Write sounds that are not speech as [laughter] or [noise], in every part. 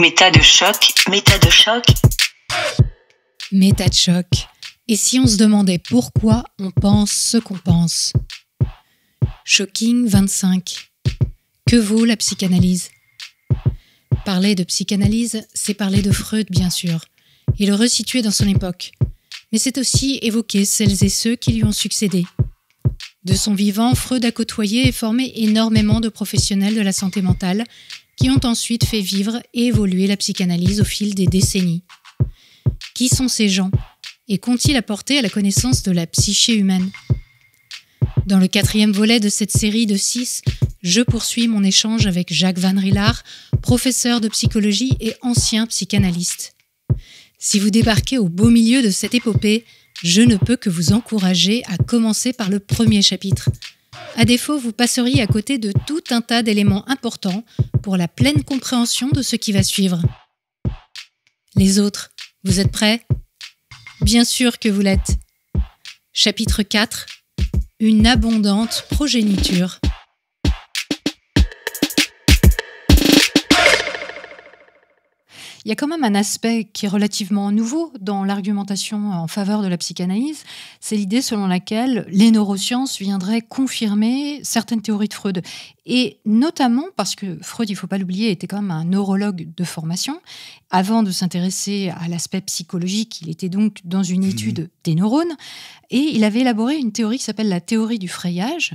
Méta de choc, méta de choc. Méta de choc. Et si on se demandait pourquoi on pense ce qu'on pense Shocking 25. Que vaut la psychanalyse Parler de psychanalyse, c'est parler de Freud, bien sûr, et le resituer dans son époque. Mais c'est aussi évoquer celles et ceux qui lui ont succédé. De son vivant, Freud a côtoyé et formé énormément de professionnels de la santé mentale qui ont ensuite fait vivre et évoluer la psychanalyse au fil des décennies. Qui sont ces gens et qu'ont-ils apporté à la connaissance de la psyché humaine Dans le quatrième volet de cette série de six, je poursuis mon échange avec Jacques Van Rillard, professeur de psychologie et ancien psychanalyste. Si vous débarquez au beau milieu de cette épopée, je ne peux que vous encourager à commencer par le premier chapitre, à défaut, vous passeriez à côté de tout un tas d'éléments importants pour la pleine compréhension de ce qui va suivre. Les autres, vous êtes prêts Bien sûr que vous l'êtes. Chapitre 4 Une abondante progéniture. il y a quand même un aspect qui est relativement nouveau dans l'argumentation en faveur de la psychanalyse, c'est l'idée selon laquelle les neurosciences viendraient confirmer certaines théories de Freud. Et notamment parce que Freud, il ne faut pas l'oublier, était quand même un neurologue de formation. Avant de s'intéresser à l'aspect psychologique, il était donc dans une mhm. étude des neurones et il avait élaboré une théorie qui s'appelle la théorie du frayage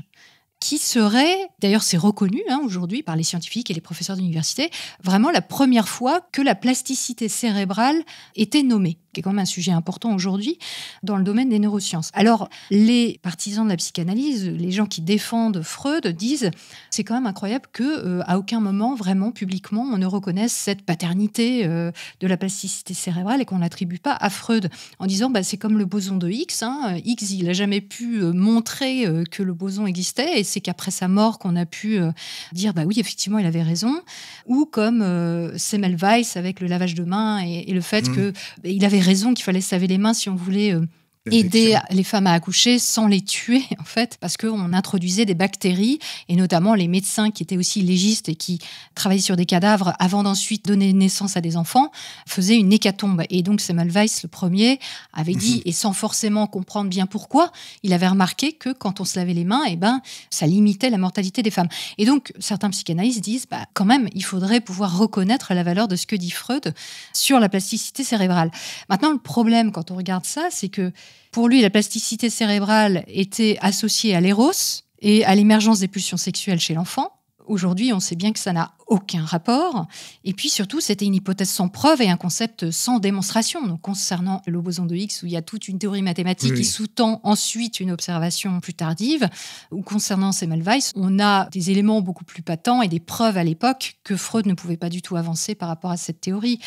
qui serait, d'ailleurs c'est reconnu hein, aujourd'hui par les scientifiques et les professeurs d'université, vraiment la première fois que la plasticité cérébrale était nommée, qui est quand même un sujet important aujourd'hui dans le domaine des neurosciences. Alors les partisans de la psychanalyse, les gens qui défendent Freud disent c'est quand même incroyable que euh, à aucun moment vraiment publiquement on ne reconnaisse cette paternité euh, de la plasticité cérébrale et qu'on n'attribue pas à Freud en disant bah, c'est comme le boson de X hein, Higgs il n'a jamais pu euh, montrer que le boson existait et c'est qu'après sa mort qu'on a pu euh, dire bah oui effectivement il avait raison ou comme euh, Semmelweis avec le lavage de mains et, le fait mm. que bah, il avait raison qu'il fallait se laver les mains si on voulait euh, aider les femmes à accoucher sans les tuer, [laughs] en fait, parce qu'on introduisait des bactéries, et notamment les médecins qui étaient aussi légistes et qui travaillaient sur des cadavres avant d'ensuite donner naissance à des enfants, faisaient une hécatombe. Et donc Semmelweis, le premier, avait dit, mhm. et sans forcément comprendre bien pourquoi, il avait remarqué que quand on se lavait les mains, eh ben, ça limitait la mortalité des femmes. Et donc, certains psychanalystes disent, bah, quand même, il faudrait pouvoir reconnaître la valeur de ce que dit Freud sur la plasticité cérébrale. Maintenant, le problème quand on regarde ça, c'est que pour lui, la plasticité cérébrale était associée à l'éros et à l'émergence des pulsions sexuelles chez l'enfant. Aujourd'hui, on sait bien que ça n'a aucun rapport. Et puis surtout, c'était une hypothèse sans preuve et un concept sans démonstration. Donc, concernant le boson de Higgs, où il y a toute une théorie mathématique qui sous-tend ensuite une observation plus tardive, ou concernant Semmelweis, on a des éléments beaucoup plus patents et des preuves à l'époque que Freud ne pouvait pas du tout avancer par rapport à cette théorie.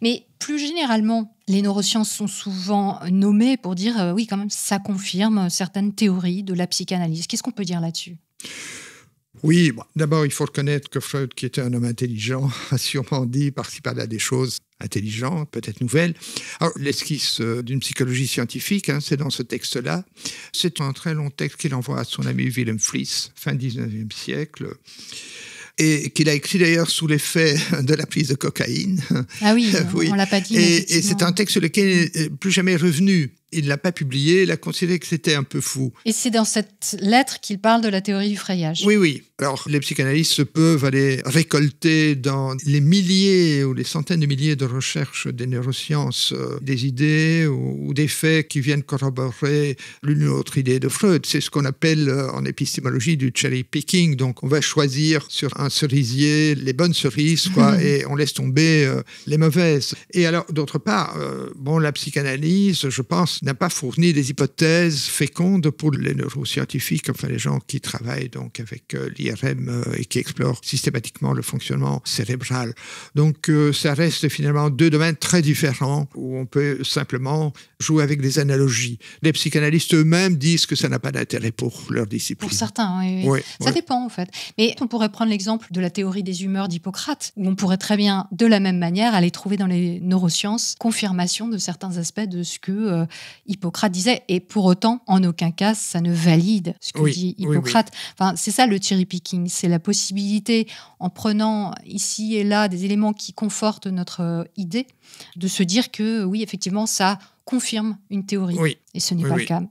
Mais plus généralement, les neurosciences sont souvent nommées pour dire euh, oui, quand même, ça confirme certaines théories de la psychanalyse. Qu'est-ce qu'on peut dire là-dessus oui, d'abord, il faut reconnaître que Freud, qui était un homme intelligent, [laughs] a sûrement dit par-ci par des choses intelligentes, peut-être nouvelles. Alors, l'esquisse euh, d'une psychologie scientifique, hein, c'est dans ce texte-là. C'est un très long texte qu'il envoie à son ami Willem Fliess, fin 19e siècle et qu'il a écrit d'ailleurs sous l'effet [laughs] de la prise de cocaïne. Ah oui, [laughs] on l'a pas dit. Et, et c'est un texte sur lequel il n'est plus jamais revenu il ne l'a pas publié, il a considéré que c'était un peu fou. Et c'est dans cette lettre qu'il parle de la théorie du frayage. Oui, oui. Alors, les psychanalystes peuvent aller récolter dans les milliers ou les centaines de milliers de recherches des neurosciences euh, des idées ou, des faits qui viennent corroborer l'une ou l'autre idée de Freud. C'est ce qu'on appelle euh, en épistémologie du cherry picking. Donc, on va choisir sur un cerisier les bonnes cerises, [laughs] et on laisse tomber euh, les mauvaises. Et alors, d'autre part, bon, la psychanalyse, je pense, n'a pas fourni des hypothèses fécondes pour les neuroscientifiques, enfin les gens qui travaillent donc avec euh, l'IRM euh, et qui explorent systématiquement le fonctionnement cérébral. Donc euh, ça reste finalement deux domaines très différents où on peut simplement jouer avec des analogies. Les psychanalystes eux-mêmes disent que ça n'a pas d'intérêt pour leur discipline. Pour certains, oui. ça dépend en fait. Mais on pourrait prendre l'exemple de la théorie des humeurs d'Hippocrate, où on pourrait très bien, de la même manière, aller trouver dans les neurosciences confirmation de certains aspects de ce que Hippocrate disait. Et pour autant, en aucun cas, ça ne valide ce que dit Hippocrate. Enfin, c'est ça le cherry picking. C'est la possibilité, en prenant ici et là des éléments qui confortent notre euh, idée, de se dire que oui, effectivement, ça confirme une théorie. Et ce n'est pas le cas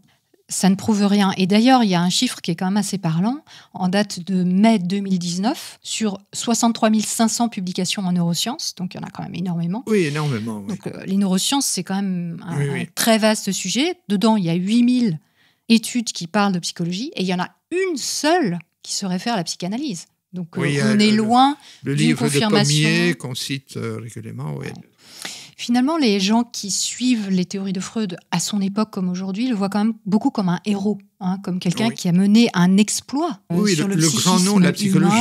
ça ne prouve rien. Et d'ailleurs, il y a un chiffre qui est quand même assez parlant. En date de mai 2019, sur 63 500 publications en neurosciences, donc il y en a quand même énormément. Oui, énormément. Donc euh, les neurosciences, c'est quand même un, très vaste sujet. Dedans, il y a 8000 études qui parlent de psychologie et il y en a une seule qui se réfère à la psychanalyse. Donc euh, on est loin loin le, le livre de Pommier qu'on cite euh, régulièrement. Ouais. Finalement, les gens qui suivent les théories de Freud à son époque comme aujourd'hui le voient quand même beaucoup comme un héros. Hein, comme quelqu'un qui a mené un exploit euh, sur le, grand nom de la psychologie.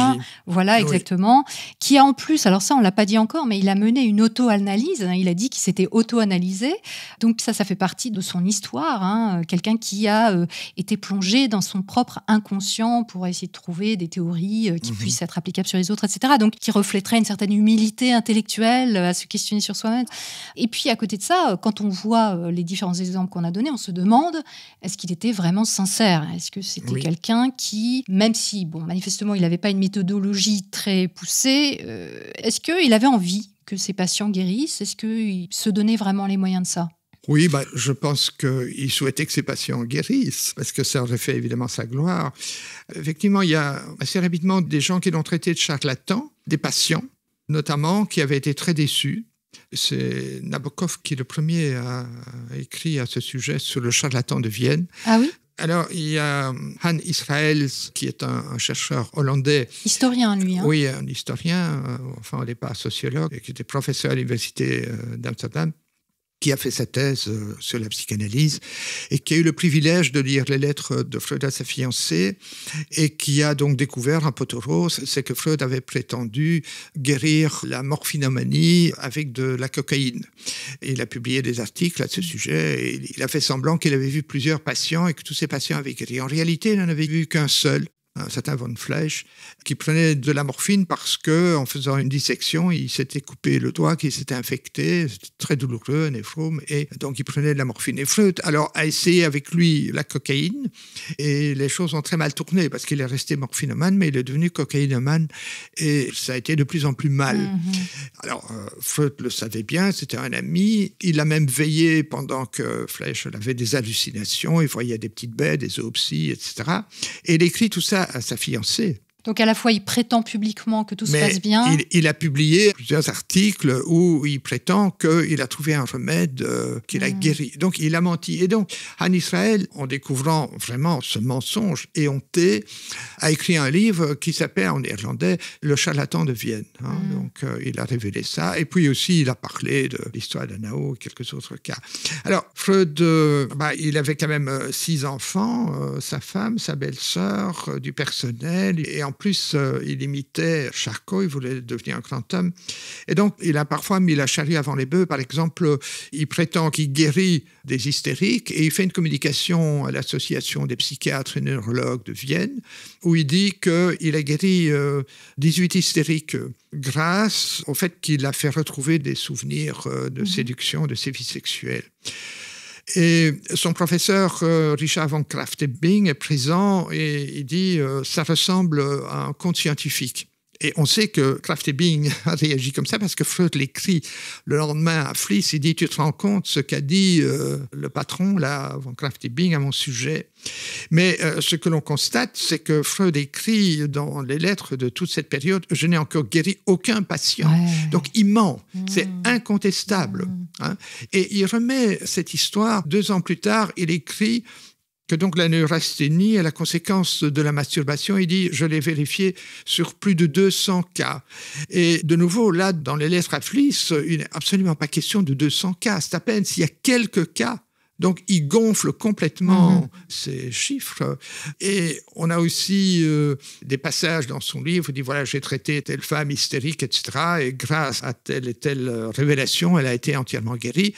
voilà, exactement. Qui a en plus, alors ça, on l'a pas dit encore, mais il a mené une auto-analyse. Hein. il a dit qu'il s'était auto-analysé. Donc ça, ça fait partie de son histoire. Hein. quelqu'un qui a euh, été plongé dans son propre inconscient pour essayer de trouver des théories euh, qui mhm. puissent être applicables sur les autres, etc. Donc qui reflèterait une certaine humilité intellectuelle à se questionner sur soi-même. Et puis à côté de ça, quand on voit les différents exemples qu'on a donnés, on se demande est-ce qu'il était vraiment sincère est-ce que c'était quelqu'un qui, même si, bon, manifestement, il n'avait pas une méthodologie très poussée, euh, est-ce qu'il avait envie que ses patients guérissent Est-ce qu'il se donnait vraiment les moyens de ça oui, bah, je pense qu'il souhaitait que ses patients guérissent, parce que ça aurait fait évidemment sa gloire. Effectivement, il y a assez rapidement des gens qui l'ont traité de charlatan, des patients notamment, qui avaient été très déçus. C'est Nabokov qui est le premier à écrire à ce sujet sur le charlatan de Vienne. Ah oui alors, il y a euh, Han Israels, qui est un, chercheur hollandais. Historien, lui. Hein. Oui, un historien, euh, Enfin, enfin, au pas sociologue, et qui était professeur à l'université euh, d'Amsterdam, qui a fait sa thèse euh, sur la psychanalyse et qui a eu le privilège de lire les lettres de Freud à sa fiancée et qui a donc découvert un pot rose, c'est que Freud avait prétendu guérir la morphinomanie avec de la cocaïne. il a publié des articles à ce sujet et il a fait semblant qu'il avait vu plusieurs patients et que tous ces patients avaient guéri. En réalité, il n'en avait vu qu'un seul euh, un certain Von Fleisch, qui prenait de la morphine parce que en faisant une dissection, il s'était coupé le doigt, qui s'était infecté, c'était très douloureux, un néphrome, et donc il prenait de la morphine. Et Freud, alors, a essayé avec lui la cocaïne, et les choses ont très mal tourné parce qu'il est resté morphinomane, mais il est devenu cocaïnomane, et ça a été de plus en plus mal. Mm-hmm. Alors, euh, le savait bien, c'était un ami, il a même veillé pendant que Fleisch avait des hallucinations, il voyait des petites baies, des zoopsies, etc. Et il écrit tout ça à, sa fiancée. Donc à la fois, il prétend publiquement que tout se passe bien. Il, a publié plusieurs articles où il prétend qu'il a trouvé un remède qui euh, qu'il a guéri. Donc il a menti. Et donc, Anne Israël, en découvrant vraiment ce mensonge éhonté, a écrit un livre qui s'appelle en irlandais, « Le charlatan de Vienne. Hein. Mm. Donc euh, il a révélé ça. Et puis aussi, il a parlé de l'histoire d'Anao et quelques autres cas. Alors, Freud, euh, bah, il avait quand même six enfants, sa femme, sa belle-sœur, du personnel. Et en plus, euh, il imitait Charcot, il voulait devenir un grand homme. Et donc, il a parfois mis la charrue avant les bœufs. Par exemple, il prétend qu'il guérit des hystériques et il fait une communication à l'association des psychiatres et neurologues de Vienne où il dit qu'il a guéri 18 euh, hystériques euh, grâce au fait qu'il a fait retrouver des souvenirs de mhm. séduction, de sévices sexuelles. Et son professeur euh, Richard von kraft Bing est présent et il dit euh, ça ressemble à un conte scientifique. Et on sait que Crafty Bing [laughs] a réagi comme ça parce que Freud l'écrit le lendemain à Fliss. Il dit Tu te rends compte ce qu'a dit euh, le patron, là, avant Kraft à mon sujet Mais euh, ce que l'on constate, c'est que Freud écrit dans les lettres de toute cette période Je n'ai encore guéri aucun patient. Donc il ment. C'est mmh. incontestable. Mmh. Hein. Et il remet cette histoire. Deux ans plus tard, il écrit que donc la neurasthénie est la conséquence de la masturbation. Il dit, je l'ai vérifié sur plus de 200 cas. Et de nouveau, là, dans les lettres à Fliss, il n'est absolument pas question de 200 cas. C'est à peine s'il y a quelques cas donc, il gonfle complètement mhm. ces chiffres. Et on a aussi euh, des passages dans son livre où il dit voilà, j'ai traité telle femme hystérique, etc. Et grâce à telle et telle euh, révélation, elle a été entièrement guérie.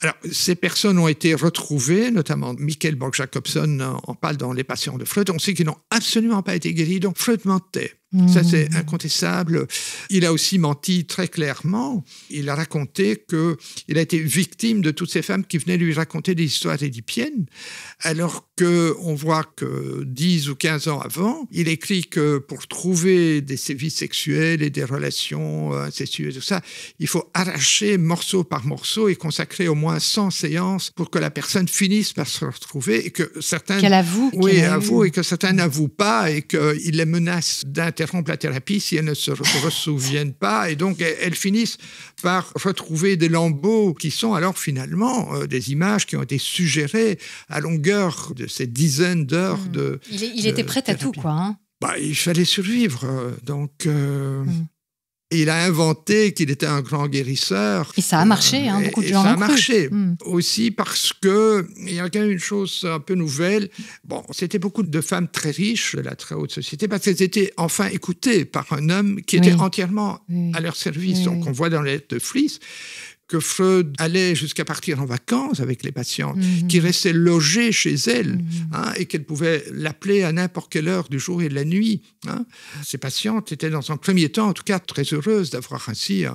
Alors, ces personnes ont été retrouvées, notamment Michael Borg-Jacobson en parle dans Les Patients de Freud. On sait qu'ils n'ont absolument pas été guéris, donc Freud mentait. Ça, hmm. c'est incontestable. Il a aussi menti très clairement. Il a raconté qu'il a été victime de toutes ces femmes qui venaient lui raconter des histoires édipiennes, alors qu'on voit que 10 ou 15 ans avant, il écrit que pour trouver des sévices sexuels et des relations euh, incestueuses, tout ça, il faut arracher morceau par morceau et consacrer au moins 100 séances pour que la personne finisse par se retrouver et que certains... Qu'elle avoue. Oui, avoue et que certains n'avouent pas et qu'il les menace d'un interrompent la thérapie si elles ne se ressouviennent pas. Et donc, elles finissent par retrouver des lambeaux qui sont alors finalement euh, des images qui ont été suggérées à longueur de ces dizaines d'heures hmm. de. Il, était prêt à tout, quoi. Hein. bah, il fallait survivre. Euh, donc, euh, hmm il a inventé qu'il était un grand guérisseur. Et ça a marché, hein, euh, beaucoup de gens Ça a marché hmm. aussi parce que il y a quand même une chose un peu nouvelle. Bon, c'était beaucoup de femmes très riches de la très haute société parce qu'elles étaient enfin écoutées par un homme qui était entièrement à leur service. Donc on voit dans les lettres de Fliss que Freud allait jusqu'à partir en vacances avec les patientes, qui mhm. restaient logées chez elle mhm. hein, et qu'elle pouvait l'appeler à n'importe quelle heure du jour et de la nuit. Hein. Ces patientes étaient dans un premier temps, en tout cas, très heureuses d'avoir ainsi. et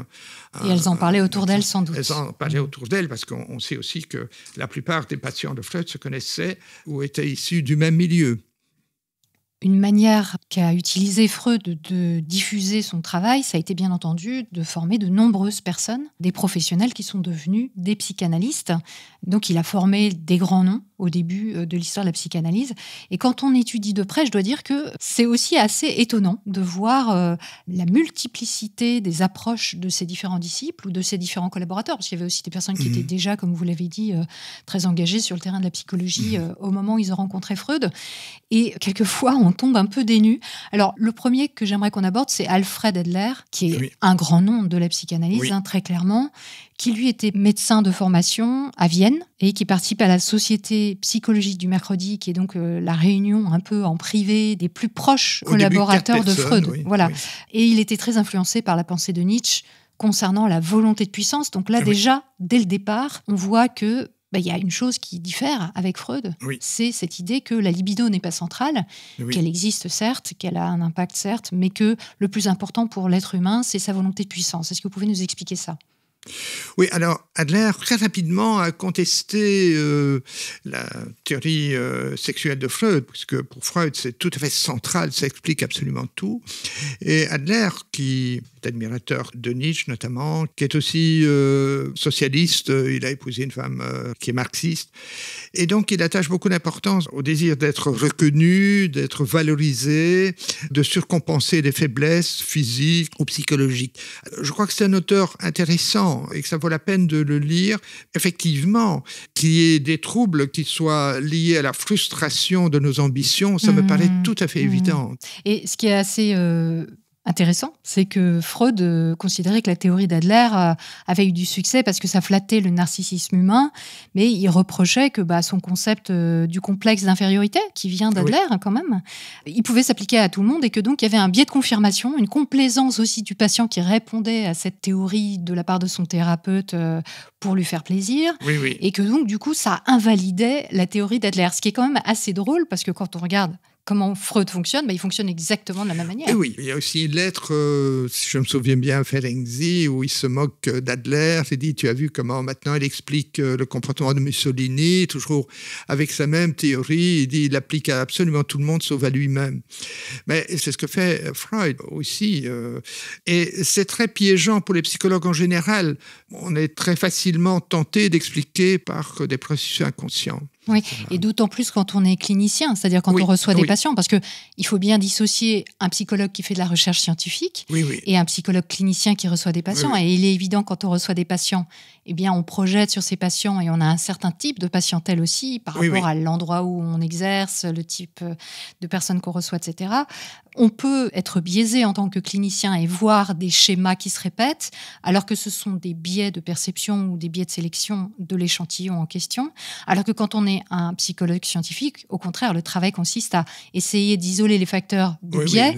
elles en parlaient autour d'elles sans doute. Elles en parlaient autour d'elles parce qu'on sait aussi que la plupart des patients de Freud se connaissaient ou étaient issus du même milieu une manière qu'a utilisé Freud de, diffuser son travail, ça a été bien entendu de former de nombreuses personnes, des professionnels qui sont devenus des psychanalystes, donc il a formé des grands noms au début euh, de l'histoire de la psychanalyse. Et quand on étudie de près, je dois dire que c'est aussi assez étonnant de voir euh, la multiplicité des approches de ses différents disciples ou de ses différents collaborateurs, parce qu'il y avait aussi des personnes qui mhm. étaient déjà, comme vous l'avez dit, euh, très engagées sur le terrain de la psychologie mhm. au moment où ils ont rencontré Freud. Et quelquefois, on tombe un peu dénu. Alors, le premier que j'aimerais qu'on aborde, c'est Alfred Adler, qui est un grand nom de la psychanalyse, hein, très clairement, qui lui était médecin de formation à Vienne et qui participe à la Société psychologique du mercredi, qui est donc euh, la réunion un peu en privé des plus proches collaborateurs de Freud. voilà. Et il était très influencé par la pensée de Nietzsche concernant la volonté de puissance. Donc là, ah déjà, dès le départ, on voit que bah, il y a une chose qui diffère avec Freud, c'est cette idée que la libido n'est pas centrale, qu'elle existe certes, qu'elle a un impact certes, mais que le plus important pour l'être humain, c'est sa volonté de puissance. Est-ce que vous pouvez nous expliquer ça oui, alors Adler, très rapidement, a contesté euh, la théorie euh, sexuelle de Freud, puisque pour Freud, c'est tout à fait central, ça explique absolument tout. Et Adler, qui admirateur de Nietzsche notamment, qui est aussi euh, socialiste. Il a épousé une femme euh, qui est marxiste. Et donc, il attache beaucoup d'importance au désir d'être reconnu, d'être valorisé, de surcompenser les faiblesses physiques ou psychologiques. Je crois que c'est un auteur intéressant et que ça vaut la peine de le lire. Effectivement, qu'il y ait des troubles qui soient liés à la frustration de nos ambitions, ça me mmh. paraît tout à fait mmh. évident. Et ce qui est assez... Euh, intéressant, c'est que Freud euh, considérait que la théorie d'Adler euh, avait eu du succès parce que ça flattait le narcissisme humain, mais il reprochait que bah, son concept euh, du complexe d'infériorité, qui vient d'Adler hein, quand même, il pouvait s'appliquer à tout le monde et que donc il y avait un biais de confirmation, une complaisance aussi du patient qui répondait à cette théorie de la part de son thérapeute pour lui faire plaisir, et que donc du coup ça invalidait la théorie d'Adler, ce qui est quand même assez drôle parce que quand on regarde comment Freud fonctionne, bah, il fonctionne exactement de la même manière. oui, il y a aussi une lettre, euh, si je me souviens bien, Ferenczi, où il se moque d'Adler. Il dit Tu as vu comment maintenant il explique euh, le comportement de Mussolini, toujours avec sa même théorie. Il dit Il l'applique à absolument tout le monde sauf à lui-même. Mais c'est ce que fait Freud aussi. Euh, et c'est très piégeant pour les psychologues en général. On est très facilement tenté d'expliquer par des processus inconscients. Oui, et d'autant plus quand on est clinicien, c'est-à-dire quand on reçoit des patients, parce que il faut bien dissocier un psychologue qui fait de la recherche scientifique et un psychologue clinicien qui reçoit des patients. Et il est évident quand on reçoit des patients eh bien, on projette sur ces patients et on a un certain type de patientèle aussi par rapport à l'endroit où on exerce, le type euh, de personnes qu'on reçoit, etc. On peut être biaisé en tant que clinicien et voir des schémas qui se répètent, alors que ce sont des biais de perception ou des biais de sélection de l'échantillon en question, alors que quand on est un psychologue scientifique, au contraire, le travail consiste à essayer d'isoler les facteurs de biais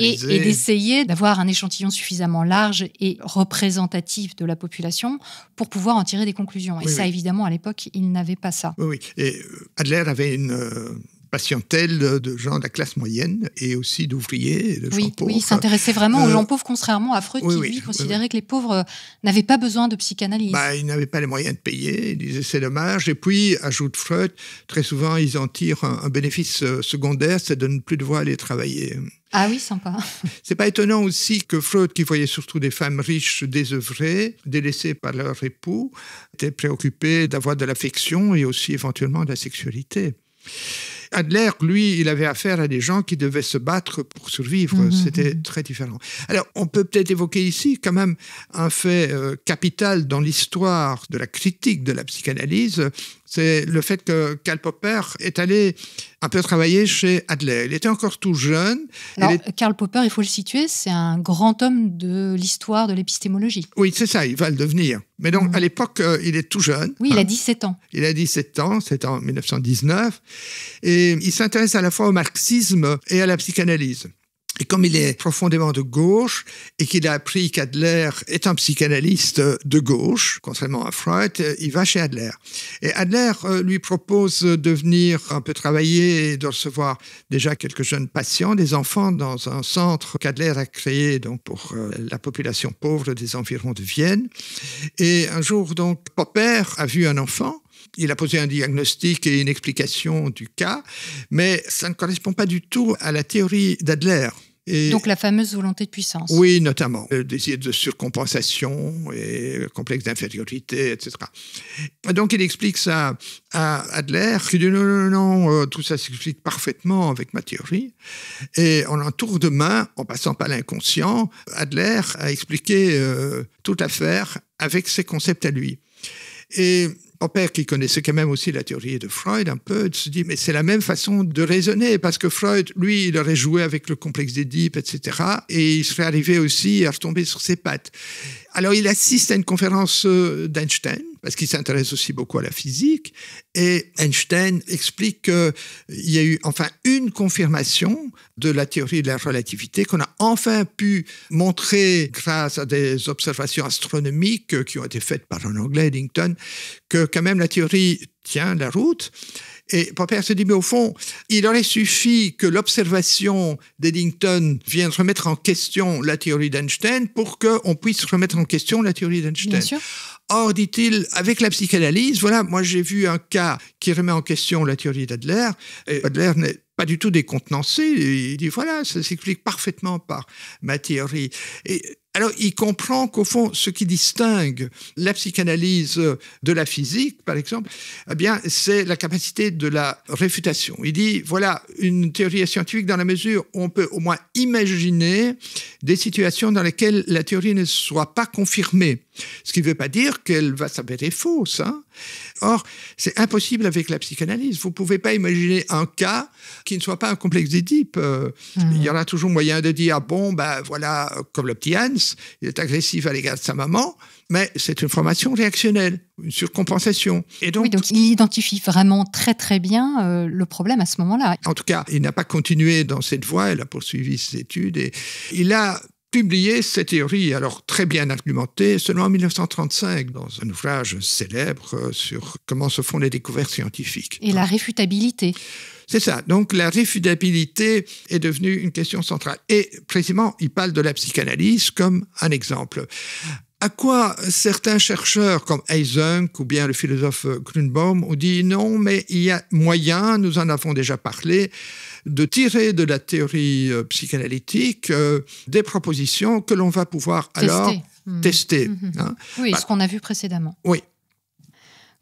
et, et d'essayer d'avoir un échantillon suffisamment large et représentatif de la population pour pouvoir en tirer des conclusions. Et ça, évidemment, à l'époque, il n'avait pas ça. oui. Et euh, Adler avait une euh, patientèle de gens de la classe moyenne et aussi d'ouvriers de oui, gens pauvres. Oui, il s'intéressait vraiment aux euh, gens pauvres, contrairement à Freud, qui lui considérait que les pauvres euh, n'avaient pas besoin de psychanalyse. Bah, ils n'avaient pas les moyens de payer, ils disaient c'est dommage. Et puis, ajoute Freud, très souvent ils en tirent un, bénéfice euh, secondaire, c'est de ne plus devoir aller travailler. Ah oui, sympa. [laughs] C'est pas étonnant aussi que Freud, qui voyait surtout des femmes riches désœuvrées, délaissées par leur époux, était préoccupé d'avoir de l'affection et aussi éventuellement de la sexualité. Adler, lui, il avait affaire à des gens qui devaient se battre pour survivre. Mhm, C'était mhm. très différent. Alors, on peut peut-être évoquer ici quand même un fait euh, capital dans l'histoire de la critique de la psychanalyse, c'est le fait que Karl Popper est allé un peu travaillé chez Adler. Il était encore tout jeune. Alors, Karl Popper, il faut le situer, c'est un grand homme de l'histoire de l'épistémologie. Oui, c'est ça, il va le devenir. Mais donc, mhm. à l'époque, euh, il est tout jeune. Oui, il a 17 hein. ans. Il a 17 ans, c'est en 1919. Et il s'intéresse à la fois au marxisme et à la psychanalyse. Et comme il est profondément de gauche et qu'il a appris qu'Adler est un psychanalyste de gauche, contrairement à Freud, euh, il va chez Adler. Et Adler euh, lui propose de venir un peu travailler et de recevoir déjà quelques jeunes patients, des enfants, dans un centre qu'Adler a créé donc pour euh, la population pauvre des environs de Vienne. Et un jour, donc, Popper a vu un enfant il a posé un diagnostic et une explication du cas, mais ça ne correspond pas du tout à la théorie d'Adler. Donc la fameuse volonté de puissance. Oui, notamment. Le euh, désir de surcompensation et le complexe d'infériorité, etc. Donc il explique ça à Adler, qui dit non, non, non, euh, tout ça s'explique parfaitement avec ma théorie. Et en un tour de main, en passant par l'inconscient, Adler a expliqué euh, toute l'affaire avec ses concepts à lui. Et un père, qui connaissait quand même aussi la théorie de Freud un peu, se dit, mais c'est la même façon de raisonner, parce que Freud, lui, il aurait joué avec le complexe d'Édipe, etc., et il serait arrivé aussi à retomber sur ses pattes. Alors il assiste à une conférence euh, d'Einstein, parce qu'il s'intéresse aussi beaucoup à la physique. Et Einstein explique qu'il y a eu enfin une confirmation de la théorie de la relativité qu'on a enfin pu montrer grâce à des observations astronomiques qui ont été faites par un Anglais, Eddington, que quand même la théorie tient la route. Et Popper se dit, mais au fond, il aurait suffi que l'observation d'Eddington vienne remettre en question la théorie d'Einstein pour qu'on puisse remettre en question la théorie d'Einstein. Or, dit-il, avec la psychanalyse, voilà, moi j'ai vu un cas qui remet en question la théorie d'Adler. Adler, pas du tout décontenancé. Il dit voilà, ça s'explique parfaitement par ma théorie. Et alors, il comprend qu'au fond, ce qui distingue la psychanalyse de la physique, par exemple, eh bien, c'est la capacité de la réfutation. Il dit, voilà, une théorie scientifique dans la mesure où on peut au moins imaginer des situations dans lesquelles la théorie ne soit pas confirmée. Ce qui ne veut pas dire qu'elle va s'avérer fausse. Hein. Or, c'est impossible avec la psychanalyse. Vous ne pouvez pas imaginer un cas qui ne soit pas un complexe d'Édipe. Euh, mmh. Il y en a toujours moyen de dire, bon, ben voilà, comme le petit Hans, il est agressif à l'égard de sa maman, mais c'est une formation réactionnelle, une surcompensation. Et donc, oui, donc il identifie vraiment très très bien euh, le problème à ce moment-là. En tout cas, il n'a pas continué dans cette voie, il a poursuivi ses études et il a publié cette théorie, alors très bien argumentée, seulement en 1935, dans un ouvrage célèbre euh, sur comment se font les découvertes scientifiques. Et la réfutabilité. C'est ça. Donc la réfutabilité est devenue une question centrale. Et précisément, il parle de la psychanalyse comme un exemple. À quoi certains chercheurs comme Eisenk ou bien le philosophe Grünbaum ont dit non, mais il y a moyen, nous en avons déjà parlé, de tirer de la théorie euh, psychanalytique euh, des propositions que l'on va pouvoir alors mmh. tester. Mmh. Hein. Oui, bah ce qu'on a vu précédemment. Oui,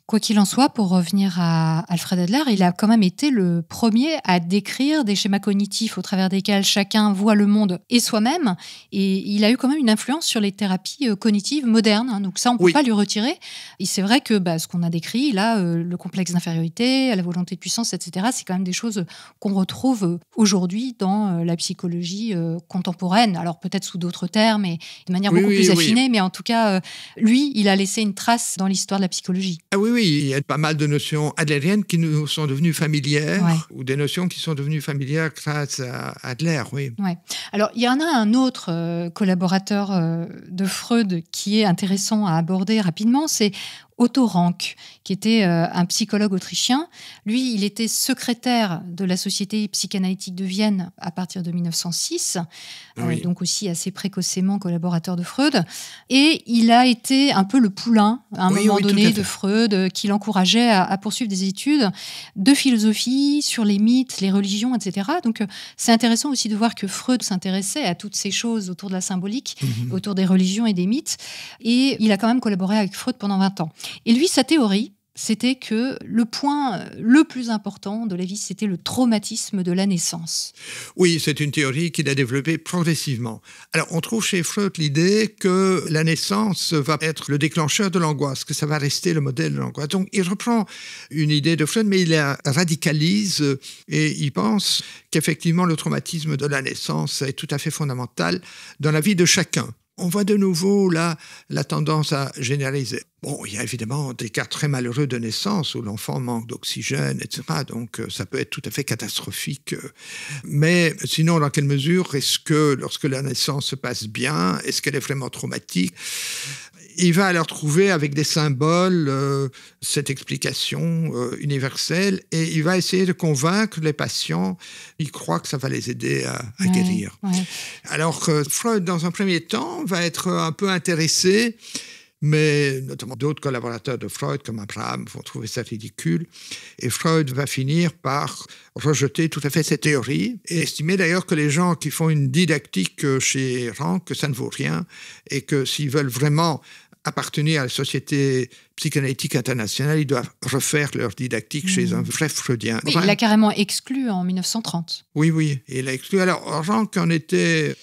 Quoi qu'il en soit, pour revenir à Alfred Adler, il a quand même été le premier à décrire des schémas cognitifs au travers desquels chacun voit le monde et soi-même. Et il a eu quand même une influence sur les thérapies euh, cognitives modernes. Hein. Donc ça, on ne peut pas lui retirer. Et c'est vrai que bah, ce qu'on a décrit, là, euh, le complexe d'infériorité, la volonté de puissance, etc., c'est quand même des choses qu'on retrouve euh, aujourd'hui dans la psychologie contemporaine. Alors peut-être sous d'autres termes et de manière beaucoup plus affinée, mais en tout cas, lui, il a laissé une trace dans l'histoire de la psychologie. Ah oui, oui, il y a pas mal de notions adlériennes qui nous sont devenues familières, ou des notions qui sont devenues familières grâce à Adler, oui. Alors, il y en a un autre euh, collaborateur euh, de Freud qui est intéressant à aborder rapidement, c'est Otto Rank, qui était euh, un psychologue autrichien. Lui, il était secrétaire de la Société psychanalytique de Vienne à partir de 1906, euh, donc aussi assez précocement collaborateur de Freud. Et il a été un peu le poulain, à un moment donné, de Freud, euh, qui l'encourageait à, poursuivre des études de philosophie sur les mythes, les religions, etc. Donc, c'est intéressant aussi de voir que Freud s'intéressait à toutes ces choses autour de la symbolique, mhm. autour des religions et des mythes. Et il a quand même collaboré avec Freud pendant 20 ans. Et lui, sa théorie, c'était que le point euh, le plus important de la vie, c'était le traumatisme de la naissance. Oui, c'est une théorie qu'il a développée progressivement. Alors, on trouve chez Freud l'idée que la naissance va être le déclencheur de l'angoisse, que ça va rester le modèle de l'angoisse. Donc, il reprend une idée de Freud, mais il la radicalise euh, et il pense qu'effectivement, le traumatisme de la naissance est tout à fait fondamental dans la vie de chacun. On voit de nouveau là la tendance à généraliser. Bon, il y a évidemment des cas très malheureux de naissance où l'enfant manque d'oxygène, etc. Donc euh, ça peut être tout à fait catastrophique. Mais sinon, dans quelle mesure est-ce que lorsque la naissance se passe bien, est-ce qu'elle est vraiment traumatique il va alors trouver avec des symboles euh, cette explication euh, universelle et il va essayer de convaincre les patients. Il croit que ça va les aider à, guérir. Alors Freud, dans un premier temps, va être un peu intéressé, mais notamment d'autres collaborateurs de Freud, comme Abraham, vont trouver ça ridicule. Et Freud va finir par rejeter tout à fait cette théorie et estimer d'ailleurs que les gens qui font une didactique euh, chez Rank, que ça ne vaut rien et que s'ils veulent vraiment appartenir à la Société psychanalytique internationale, ils doivent refaire leur didactique chez un hmm. vrai freudien. il l'a carrément exclu en 1930. Oui, oui, il l'a exclu. Alors, qu'en en était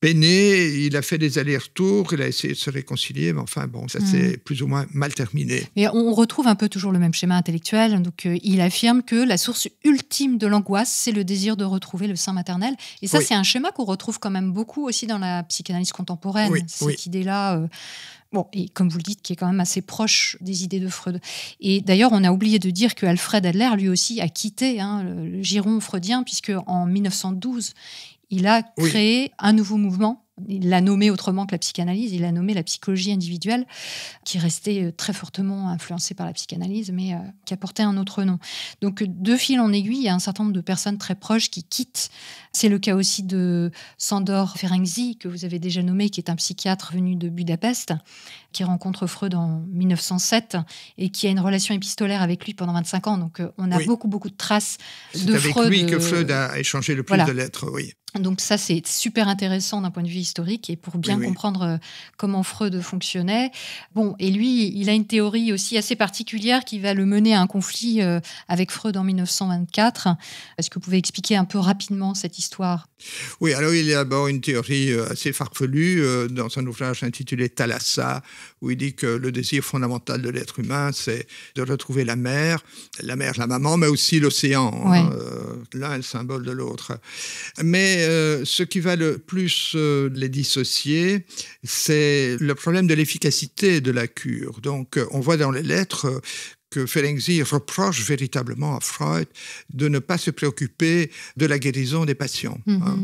peiné, il a fait des allers-retours, il a essayé de se réconcilier, mais enfin bon, ça hmm. s'est plus ou moins mal terminé. Et on retrouve un peu toujours le même schéma intellectuel. Donc euh, il affirme que la source ultime de l'angoisse, c'est le désir de retrouver le sein maternel. Et ça, c'est un schéma qu'on retrouve quand même beaucoup aussi dans la psychanalyse contemporaine. cette idée-là euh, Bon, et comme vous le dites, qui est quand même assez proche des idées de Freud. Et d'ailleurs, on a oublié de dire que Alfred Adler, lui aussi, a quitté hein, le giron freudien, puisque en 1912, il a créé un nouveau mouvement. Il l'a nommé autrement que la psychanalyse, il l'a nommé la psychologie individuelle, qui restait euh, très fortement influencée par la psychanalyse, mais euh, qui apportait un autre nom. Donc, de fil en aiguille, il y a un certain nombre de personnes très proches qui quittent c'est le cas aussi de Sandor Ferenczi, que vous avez déjà nommé, qui est un psychiatre venu de Budapest, qui rencontre Freud en 1907 et qui a une relation épistolaire avec lui pendant 25 ans. Donc euh, on a beaucoup, beaucoup de traces de avec Freud. avec lui que euh, Freud a échangé le plus de lettres, oui. Donc ça, c'est super intéressant d'un point de vue historique et pour bien comprendre euh, comment Freud fonctionnait. Bon, et lui, il a une théorie aussi assez particulière qui va le mener à un conflit avec Freud en 1924. Est-ce que vous pouvez expliquer un peu rapidement cette histoire Oui, alors il a y d'abord une théorie euh, assez farfelue euh, dans un ouvrage intitulé Thalassa, où il dit que le désir fondamental de l'être humain, c'est de retrouver la mer, la mer, la maman, mais aussi l'océan. Là, hein, elle euh, L'un est le symbole de l'autre. Mais ce qui va le plus les dissocier, c'est le problème de l'efficacité de la cure. Donc on voit dans les lettres que Ferenczi reproche véritablement à Freud de ne pas se préoccuper de la guérison des patients. Hein.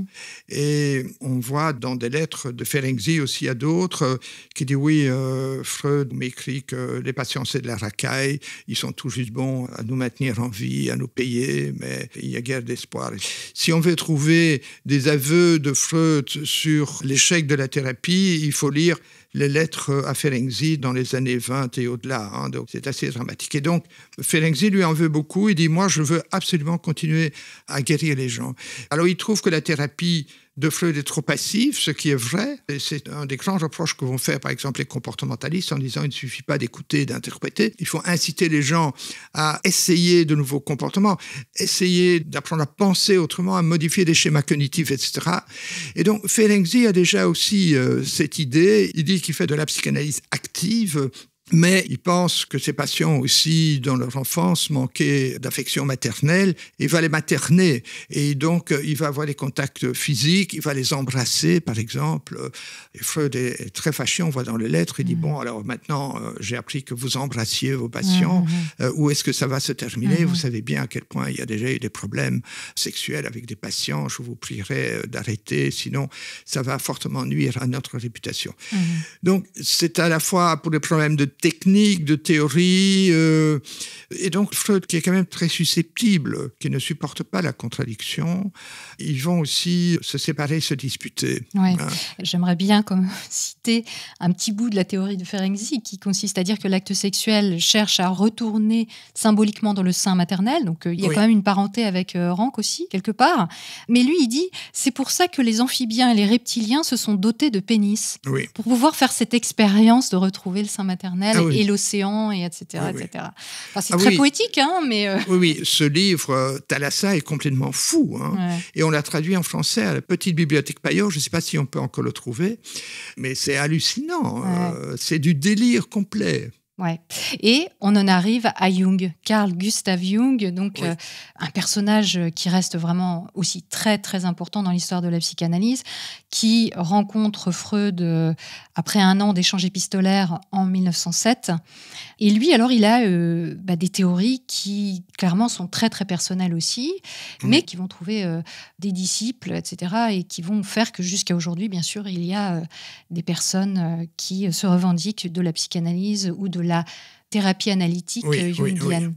Mm-hmm. Et on voit dans des lettres de Ferenczi aussi à d'autres qui dit oui, euh, Freud m'écrit que les patients c'est de la racaille, ils sont tout juste bons à nous maintenir en vie, à nous payer, mais il y a guère d'espoir. Si on veut trouver des aveux de Freud sur l'échec de la thérapie, il faut lire les lettres à Ferenczi dans les années 20 et au-delà. Hein, donc c'est assez dramatique. Et donc Ferenczi lui en veut beaucoup. Il dit moi je veux absolument continuer à guérir les gens. Alors il trouve que la thérapie de Freud est trop passif, ce qui est vrai. c'est un des grands reproches que vont faire, par exemple, les comportementalistes en disant il ne suffit pas d'écouter, d'interpréter. Il faut inciter les gens à essayer de nouveaux comportements, essayer d'apprendre à penser autrement, à modifier des schémas cognitifs, etc. Et donc, Ferenczi a déjà aussi euh, cette idée. Il dit qu'il fait de la psychanalyse active mais il pense que ces patients aussi, dans leur enfance, manquaient d'affection maternelle. Il va les materner et donc euh, il va avoir des contacts physiques, il va les embrasser, par exemple. Euh, Freud est très fâché, on voit dans les lettres, il dit, mm. bon, alors maintenant, euh, j'ai appris que vous embrassiez vos patients, mm, mm, où est-ce que ça va se terminer Vous savez bien à quel point il y a déjà eu des problèmes sexuels avec des patients, je vous prierai d'arrêter, sinon ça va fortement nuire à notre réputation. Donc c'est à la fois pour les problèmes de techniques, de théorie. Euh, et donc Freud, qui est quand même très susceptible, qui ne supporte pas la contradiction, ils vont aussi se séparer, se disputer. Hein. J'aimerais bien comme, [laughs] citer un petit bout de la théorie de Ferenczi, qui consiste à dire que l'acte sexuel cherche à retourner symboliquement dans le sein maternel. Donc euh, il y a quand même une parenté avec euh, Rank aussi, quelque part. Mais lui, il dit, c'est pour ça que les amphibiens et les reptiliens se sont dotés de pénis, pour pouvoir faire cette expérience de retrouver le sein maternel. Ah et l'océan, et etc. Ah etc. c'est ah très poétique, hein, mais... Euh, oui, oui, ce livre, euh, Thalassa, est complètement fou. Hein, et on l'a traduit en français à la Petite Bibliothèque Payot, je ne sais pas si on peut encore le trouver, mais c'est hallucinant. Euh, c'est du délire complet. Ouais. Et on en arrive à Jung, Carl Gustav Jung, donc euh, un personnage qui reste vraiment aussi très très important dans l'histoire de la psychanalyse, qui rencontre Freud euh, après un an d'échanges épistolaires en 1907. Et lui, alors, il a euh, bah, des théories qui clairement sont très très personnelles aussi, mais qui vont trouver des disciples, etc., et qui vont faire que jusqu'à aujourd'hui, bien sûr, il y a des personnes qui se revendiquent de la psychanalyse ou de la thérapie analytique euh, jungienne.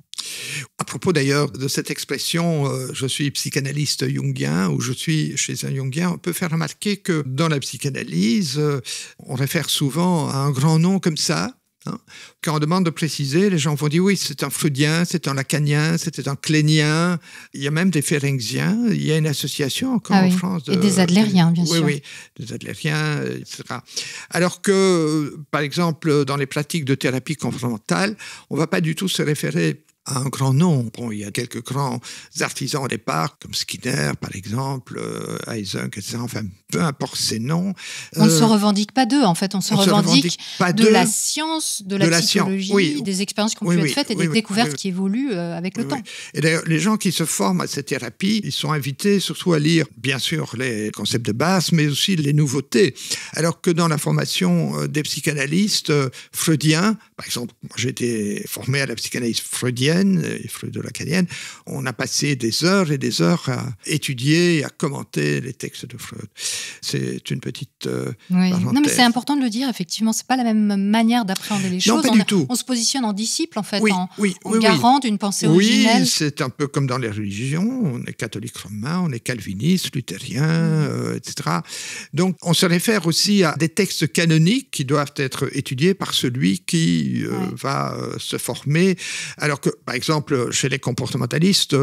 À propos d'ailleurs de cette expression euh, je suis psychanalyste jungien ou je suis chez un jungien, on peut faire remarquer que dans la psychanalyse, euh, on réfère souvent à un grand nom comme ça, Hein. Quand on demande de préciser, les gens vont dire oui, c'est un freudien, c'est un lacanien, c'était un clénien, il y a même des féringsiens, il y a une association encore ah en France. Et des adlériens, bien sûr. Oui, oui, des adlériens, etc. Alors que, euh, par exemple, dans les pratiques de thérapie confrontale, on ne va pas du tout se référer à un grand nombre. Bon, il y a quelques grands artisans au départ, comme Skinner, par exemple, Eisen, euh, etc. Enfin, peu importe ses noms. On ne se euh, revendique pas d'eux, en fait, on se revendique, pas de la science, de la psychologie, des expériences qui ont oui, pu faites et des découvertes qui évoluent euh, avec le temps. Et d'ailleurs, les gens qui se forment à cette thérapie, ils sont invités surtout à lire, bien sûr, les concepts de base, mais aussi les nouveautés. Alors que dans la formation euh, des psychanalystes freudiens, par exemple, j'ai été formé à la psychanalyse freudienne et lacanienne on a passé des heures et des heures à étudier et à commenter les textes de Freud. C'est une petite. Euh, non, mais c'est important de le dire, effectivement. C'est pas la même manière d'appréhender les choses. Non, pas on, du tout. on se positionne en disciple, en fait, en, garant d'une pensée originelle. Oui, c'est un peu comme dans les religions. On est catholique romain, on est calviniste, luthérien, euh, etc. Donc, on se réfère aussi à des textes canoniques qui doivent être étudiés par celui qui euh, va se former. Alors que, par exemple, chez les comportementalistes,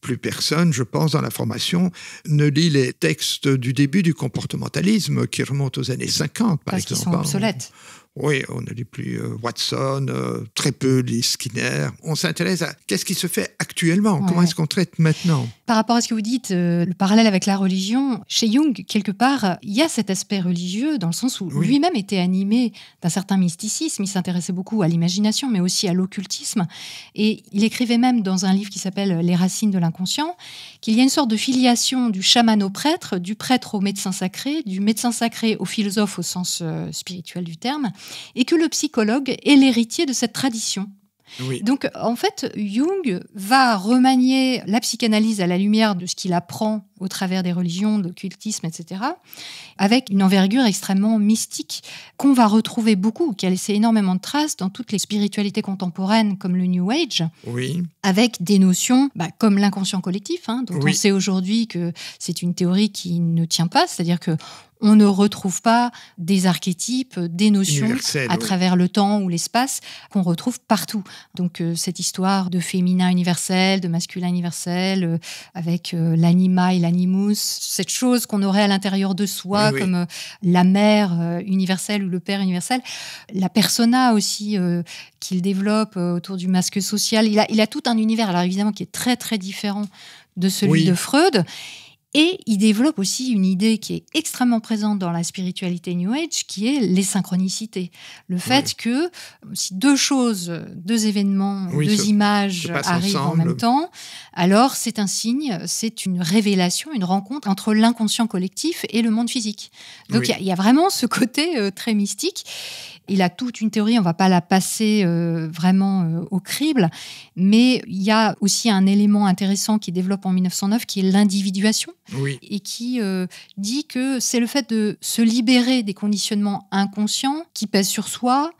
plus personne, je pense, dans la formation, ne lit les textes du début du comportementalisme qui remonte aux années 50, par exemple. Parce hein. sont obsolètes. Oui, on n'a plus euh, Watson, euh, très peu les Skinner. On s'intéresse à qu'est-ce qui se fait actuellement, comment est-ce qu'on traite maintenant. Par rapport à ce que vous dites, euh, le parallèle avec la religion, chez Jung, quelque part, il y a cet aspect religieux dans le sens où lui-même était animé d'un certain mysticisme, il s'intéressait beaucoup à l'imagination, mais aussi à l'occultisme. Et il écrivait même dans un livre qui s'appelle Les racines de l'inconscient qu'il y a une sorte de filiation du chaman au prêtre, du prêtre au médecin sacré, du médecin sacré au philosophe au sens euh, spirituel du terme, et que le psychologue est l'héritier de cette tradition donc en fait, Jung va remanier la psychanalyse à la lumière de ce qu'il apprend au travers des religions, de l'occultisme, etc., avec une envergure extrêmement mystique qu'on va retrouver beaucoup, qui a laissé énormément de traces dans toutes les spiritualités contemporaines comme le New Age, avec des notions bah, comme l'inconscient collectif, hein, dont on sait aujourd'hui que c'est une théorie qui ne tient pas, c'est-à-dire que on ne retrouve pas des archétypes, des notions à travers le temps ou l'espace qu'on retrouve partout. Donc euh, cette histoire de féminin universel, de masculin universel, euh, avec euh, l'anima et l'animus, cette chose qu'on aurait à l'intérieur de soi comme la mère universelle ou le père universel, la persona aussi qu'il développe autour du masque social, il a, il a tout un univers, alors évidemment qui est très très différent de celui de Freud. Et il développe aussi une idée qui est extrêmement présente dans la spiritualité New Age, qui est les synchronicités. Le fait que euh, si deux choses, euh, deux événements, deux images arrivent en même temps, alors c'est un signe, c'est une révélation, une rencontre entre l'inconscient collectif et le monde physique. Donc il y, a vraiment ce côté euh, très mystique. Il a toute une théorie, on va pas la passer euh, vraiment euh, au crible, mais il y a aussi un élément intéressant qui développe en 1909 qui est l'individuation, et qui euh, dit que c'est le fait de se libérer des conditionnements inconscients qui pèsent sur soi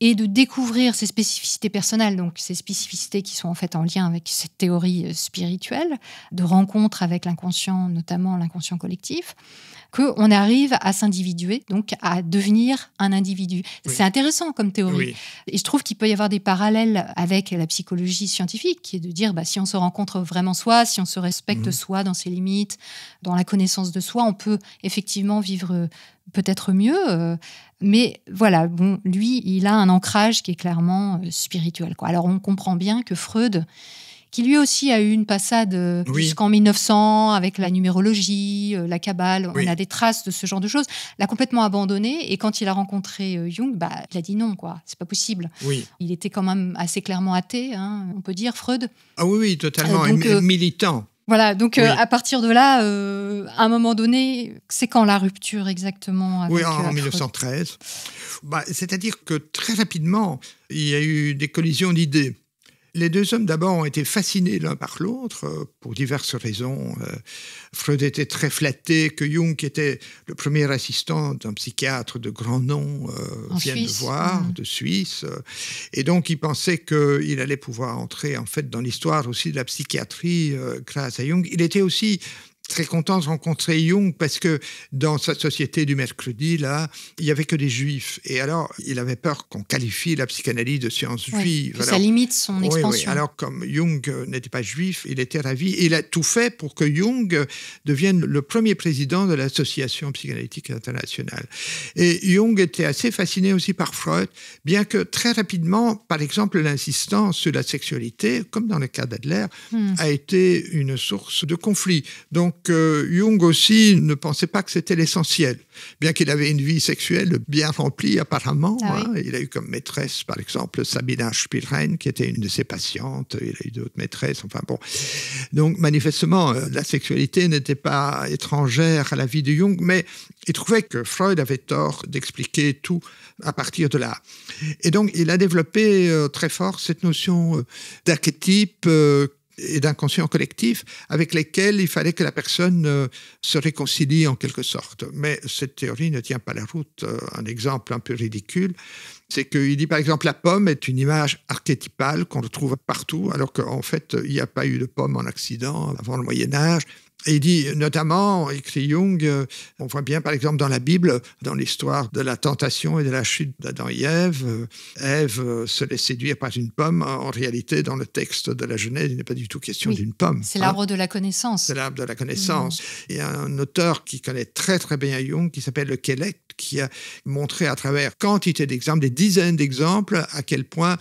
et de découvrir ses spécificités personnelles, donc ses spécificités qui sont en fait en lien avec cette théorie spirituelle, de rencontre avec l'inconscient, notamment l'inconscient collectif qu'on arrive à s'individuer, donc à devenir un individu. C'est intéressant comme théorie. Et je trouve qu'il peut y avoir des parallèles avec la psychologie scientifique, qui est de dire bah, si on se rencontre vraiment soi, si on se respecte mhm. soi dans ses limites, dans la connaissance de soi, on peut effectivement vivre euh, peut-être mieux. Euh. Mais voilà, bon, lui, il a un ancrage qui est clairement euh, spirituel. Alors on comprend bien que Freud qui lui aussi a eu une passade euh, jusqu'en 1900 avec la numérologie, euh, la cabale. On a des traces de ce genre de choses. L'a complètement abandonné. Et quand il a rencontré euh, Jung, bah, il a dit non, quoi. C'est pas possible. Oui. Il était quand même assez clairement athée, hein, on peut dire, Freud. Ah oui, oui, totalement. militant. Voilà, donc à partir de là, à un moment donné, c'est quand la rupture exactement Oui, en, en 1913. Bah, c'est-à-dire que très rapidement, il y a eu des collisions d'idées. Les deux hommes, d'abord, ont été fascinés l'un par l'autre euh, pour diverses raisons. Euh, Freud était très flatté que Jung, était le premier assistant d'un psychiatre de grand nom, euh, vienne Suisse. voir, mmh. de Suisse. Et donc, il pensait qu'il allait pouvoir entrer, en fait, dans l'histoire aussi de la psychiatrie grâce à Jung. Il était aussi très content de rencontrer Jung parce que dans sa société du mercredi, là, il n'y avait que des juifs. Et alors, il avait peur qu'on qualifie la psychanalyse de science juive. ça limite son expansion. Alors, comme Jung euh, n'était pas juif, il était ravi. Il a tout fait pour que Jung euh, devienne le premier président de l'Association psychanalytique internationale. Et Jung était assez fasciné aussi par Freud, bien que très rapidement, par exemple, l'insistance sur la sexualité, comme dans le cas d'Adler, hmm. a été une source de conflit. Donc, donc Jung aussi ne pensait pas que c'était l'essentiel, bien qu'il avait une vie sexuelle bien remplie apparemment. Ah hein. Il a eu comme maîtresse, par exemple, Sabina Spielrein, qui était une de ses patientes. Il a eu d'autres maîtresses. Enfin bon. Donc manifestement, euh, la sexualité n'était pas étrangère à la vie de Jung, mais il trouvait que Freud avait tort d'expliquer tout à partir de là. Et donc il a développé euh, très fort cette notion euh, d'archétype et d'inconscient collectif avec lesquels il fallait que la personne euh, se réconcilie en quelque sorte. Mais cette théorie ne tient pas la route. Euh, un exemple un peu ridicule, c'est qu'il dit par exemple la pomme est une image archétypale qu'on retrouve partout, alors qu'en fait il n'y a pas eu de pomme en accident avant le Moyen Âge. Et il dit notamment, écrit Jung, euh, on voit bien par exemple dans la Bible, dans l'histoire de la tentation et de la chute d'Adam et Ève, euh, Ève euh, se laisse séduire par une pomme. En réalité, dans le texte de la Genèse, il n'est pas du tout question d'une pomme. C'est l'arbre hein. de la connaissance. C'est l'arbre de la connaissance. Il y a un auteur qui connaît très très bien Jung, qui s'appelle le Kellec, qui a montré à travers quantité d'exemples, des dizaines d'exemples, à quel point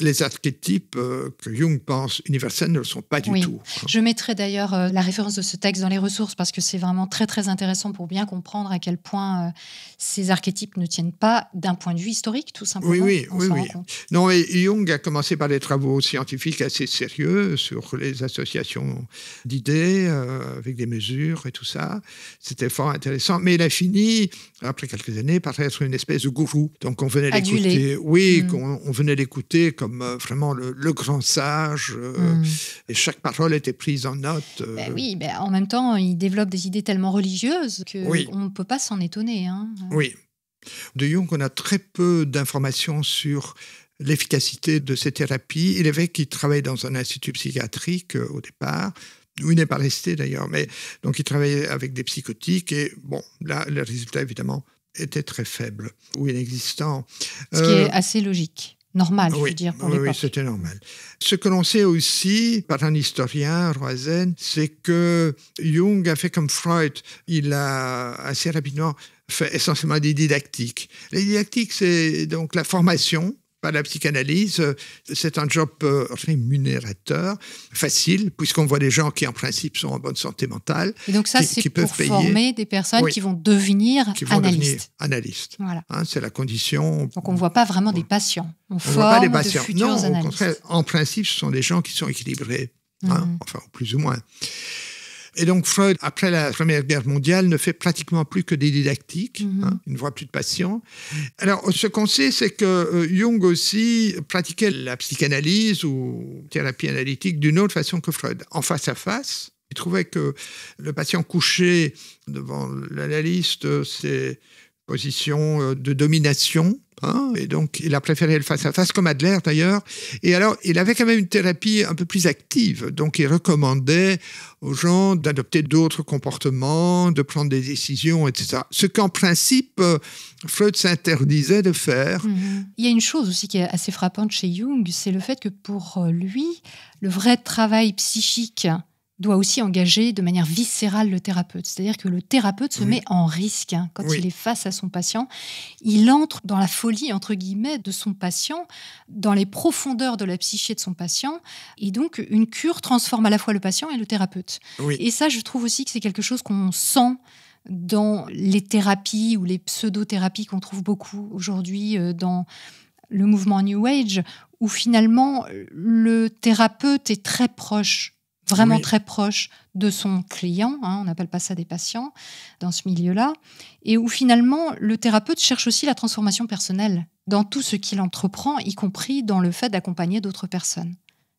les archétypes que Jung pense universels ne le sont pas du tout. Hein. Je mettrai d'ailleurs la référence de ce texte dans les ressources parce que c'est vraiment très très intéressant pour bien comprendre à quel point euh, ces archétypes ne tiennent pas d'un point de vue historique, tout simplement. Oui, oui, oui. Non, et Jung a commencé par des travaux scientifiques assez sérieux sur les associations d'idées euh, avec des mesures et tout ça. C'était fort intéressant, mais il a fini après quelques années par être une espèce de gourou. Donc on venait l'écouter. Oui, hmm. on, venait l'écouter comme euh, vraiment le, grand sage. Hmm. Et chaque parole était prise en note. Ben oui, ben, en même temps, il développe des idées tellement religieuses que on ne peut pas s'en étonner. Hein. Oui. De Jung, on a très peu d'informations sur l'efficacité de ces thérapies. Il est vrai qu'il travaille dans un institut psychiatrique euh, au départ, où il n'est pas resté d'ailleurs, mais donc il travaillait avec des psychotiques et bon, là, le résultat évidemment était très faible ou inexistant. Ce qui est euh, assez logique normal, je veux dire, pour Oui, c'était normal. Ce que l'on sait aussi, par un historien, Roisen, c'est que Jung a fait comme Freud, il a assez rapidement fait essentiellement des didactiques. Les didactiques, c'est donc la formation pas la psychanalyse, euh, c'est un job euh, rémunérateur, facile, puisqu'on voit des gens qui, en principe, sont en bonne santé mentale. Et donc ça, c'est pour former des personnes qui vont devenir analystes. analystes. Voilà. Hein, c'est la condition. Donc on ne voit pas vraiment des patients. On ne voit pas des patients. De non, au contraire, en principe, ce sont des gens qui sont équilibrés, hein, mmh. enfin, plus ou moins. Et donc Freud, après la Première Guerre mondiale, ne fait pratiquement plus que des didactiques. Mhm. il hein, ne voit plus de patients. Alors, ce qu'on sait, c'est que euh, Jung aussi pratiquait la psychanalyse ou thérapie analytique d'une autre façon que Freud, en face à face. Il trouvait que le patient couché devant l'analyste, c'est position euh, de domination Hein, et donc, il a préféré le face-à-face, comme Adler d'ailleurs. Et alors, il avait quand même une thérapie un peu plus active. Donc, il recommandait aux gens d'adopter d'autres comportements, de prendre des décisions, etc. Ce qu'en principe, euh, Freud s'interdisait de faire. Mm-hmm. Il y a une chose aussi qui est assez frappante chez Jung, c'est le fait que pour euh, lui, le vrai travail psychique doit aussi engager de manière viscérale le thérapeute. C'est-à-dire que le thérapeute se met en risque hein, quand il est face à son patient. Il entre dans la folie, entre guillemets, de son patient, dans les profondeurs de la psyché de son patient. Et donc, une cure transforme à la fois le patient et le thérapeute. Et ça, je trouve aussi que c'est quelque chose qu'on sent dans les thérapies ou les pseudo-thérapies qu'on trouve beaucoup aujourd'hui euh, dans le mouvement New Age, où finalement le thérapeute est très proche vraiment très proche de son client, hein, on n'appelle pas ça des patients dans ce milieu-là, et où finalement le thérapeute cherche aussi la transformation personnelle dans tout ce qu'il entreprend, y compris dans le fait d'accompagner d'autres personnes.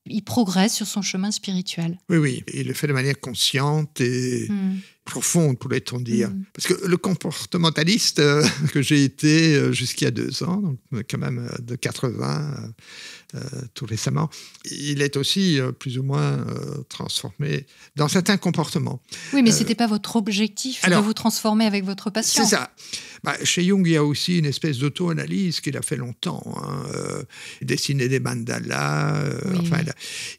Il progresse sur son chemin spirituel. Oui, oui, il le fait de manière consciente et hmm. profonde, pourrait-on dire. Hmm. Parce que le comportementaliste euh, [laughs] que j'ai été euh, jusqu'il y a deux ans, donc quand même euh, de 80 euh, tout récemment, il est aussi euh, plus ou moins euh, transformé dans certains comportements. Oui, mais ce n'était pas votre objectif de vous transformer avec votre patient. C'est ça. Bah, chez Jung, il y a aussi une espèce d'auto-analyse qu'il a fait longtemps. Hein, dessiner des mandalas. enfin,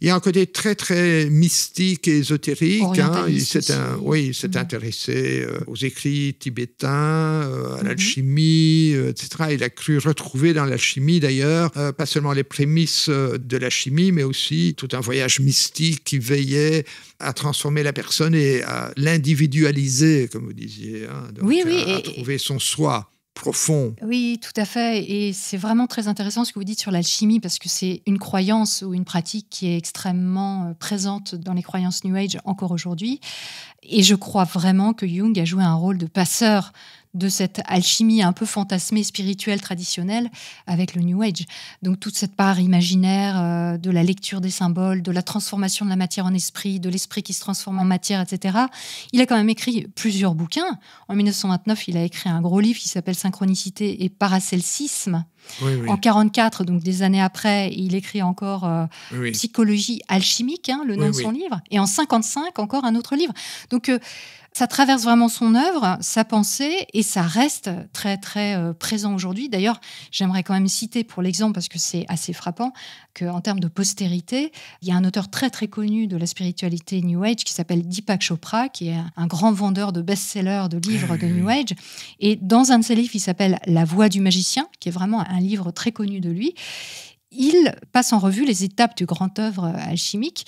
Il y a un côté très, très mystique et ésotérique. Hein. il s'est oui, il s'est mm. intéressé aux écrits tibétains, à mm-hmm. l'alchimie, etc. Il a cru retrouver dans l'alchimie, d'ailleurs, pas seulement les prémices, euh, de la chimie, mais aussi tout un voyage mystique qui veillait à transformer la personne et à l'individualiser, comme vous disiez, hein, à, trouver son soi profond. Oui, tout à fait. Et c'est vraiment très intéressant ce que vous dites sur l'alchimie, parce que c'est une croyance ou une pratique qui est extrêmement euh, présente dans les croyances New Age encore aujourd'hui. Et je crois vraiment que Jung a joué un rôle de passeur de cette alchimie un peu fantasmée spirituelle traditionnelle avec le New Age. Donc toute cette part imaginaire euh, de la lecture des symboles, de la transformation de la matière en esprit, de l'esprit qui se transforme en matière, etc. Il a quand même écrit plusieurs bouquins. En 1929, il a écrit un gros livre qui s'appelle Synchronicité et Paracelsisme. En 44, donc des années après, il écrit encore euh, Psychologie alchimique, hein, le nom de son livre. Et en 55, encore un autre livre. Donc euh, ça traverse vraiment son œuvre, sa pensée, et ça reste très très euh, présent aujourd'hui. D'ailleurs, j'aimerais quand même citer pour l'exemple, parce que c'est assez frappant, qu'en termes de postérité, il y a un auteur très très connu de la spiritualité New Age qui s'appelle Deepak Chopra, qui est un grand vendeur de best-sellers de livres de New Age. Et dans un de ses livres, il s'appelle La voix du magicien, qui est vraiment un livre très connu de lui il passe en revue les étapes du grand œuvre alchimique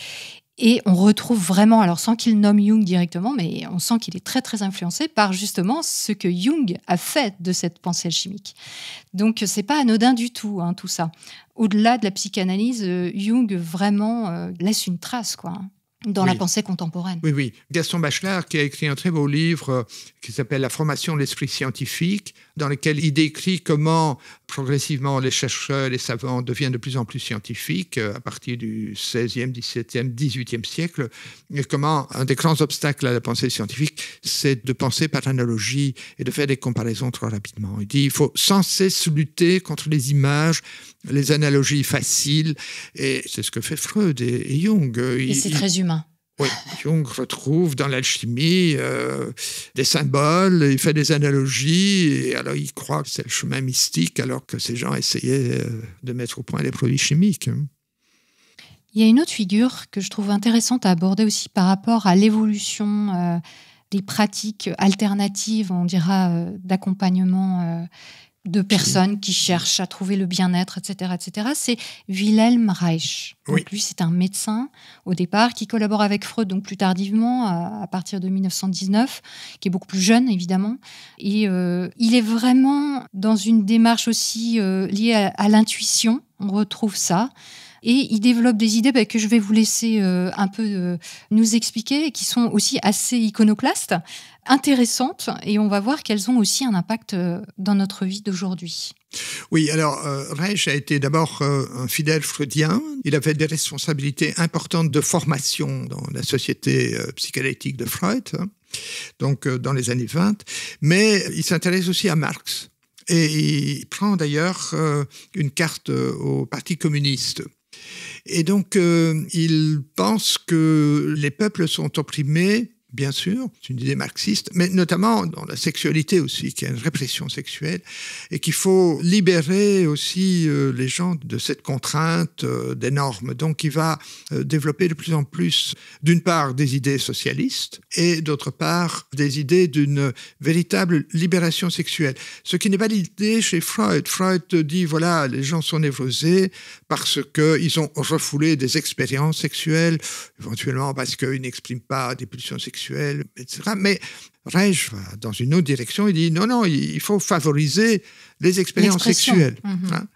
et on retrouve vraiment, alors sans qu'il nomme Jung directement, mais on sent qu'il est très très influencé par justement ce que Jung a fait de cette pensée alchimique. Donc c'est pas anodin du tout hein, tout ça. Au-delà de la psychanalyse, euh, Jung vraiment euh, laisse une trace quoi dans la pensée contemporaine. Oui, oui. Gaston Bachelard, qui a écrit un très beau livre euh, qui s'appelle La formation de l'esprit scientifique, dans lequel il décrit comment progressivement les chercheurs, les savants deviennent de plus en plus scientifiques euh, à partir du 16e, 17e, 18 siècle, et comment un des grands obstacles à la pensée scientifique, c'est de penser par analogie et de faire des comparaisons trop rapidement. Il dit il faut sans cesse lutter contre les images, les analogies faciles, et c'est ce que fait Freud et Jung. Euh, et c'est très humain. Oui, Jung retrouve dans l'alchimie euh, des symboles, il fait des analogies, et alors il croit que c'est le chemin mystique, alors que ces gens essayaient euh, de mettre au point des produits chimiques. Hein. Il y a une autre figure que je trouve intéressante à aborder aussi par rapport à l'évolution euh, des pratiques alternatives, on dira, d'accompagnement d'accompagnement de personnes qui cherchent à trouver le bien-être, etc., etc. C'est Wilhelm Reich. Oui. lui, c'est un médecin au départ qui collabore avec Freud, donc plus tardivement, à, partir de 1919, qui est beaucoup plus jeune évidemment. Et euh, il est vraiment dans une démarche aussi euh, liée à l'intuition. On retrouve ça. Et il développe des idées bah, que je vais vous laisser euh, un peu euh, nous expliquer, qui sont aussi assez iconoclastes, intéressantes, et on va voir qu'elles ont aussi un impact euh, dans notre vie d'aujourd'hui. Oui, alors Reich a été d'abord un fidèle freudien. Il avait des responsabilités importantes de formation dans la société psychanalytique de Freud, hein, donc dans les années 20. Mais il s'intéresse aussi à Marx. Et il prend d'ailleurs une carte au Parti communiste. Et donc, euh, il pense que les peuples sont opprimés bien sûr, c'est une idée marxiste, mais notamment dans la sexualité aussi, qui a une répression sexuelle, et qu'il faut libérer aussi euh, les gens de cette contrainte euh, des normes. Donc il va euh, développer de plus en plus, d'une part, des idées socialistes, et d'autre part, des idées d'une véritable libération sexuelle. Ce qui n'est pas l'idée chez Freud. Freud dit, voilà, les gens sont névrosés parce qu'ils ont refoulé des expériences sexuelles, éventuellement parce qu'ils n'expriment pas des pulsions sexuelles etc. Mais Reich va dans une autre direction, il dit non, non, il faut favoriser les expériences sexuelles. Mhm. Hein.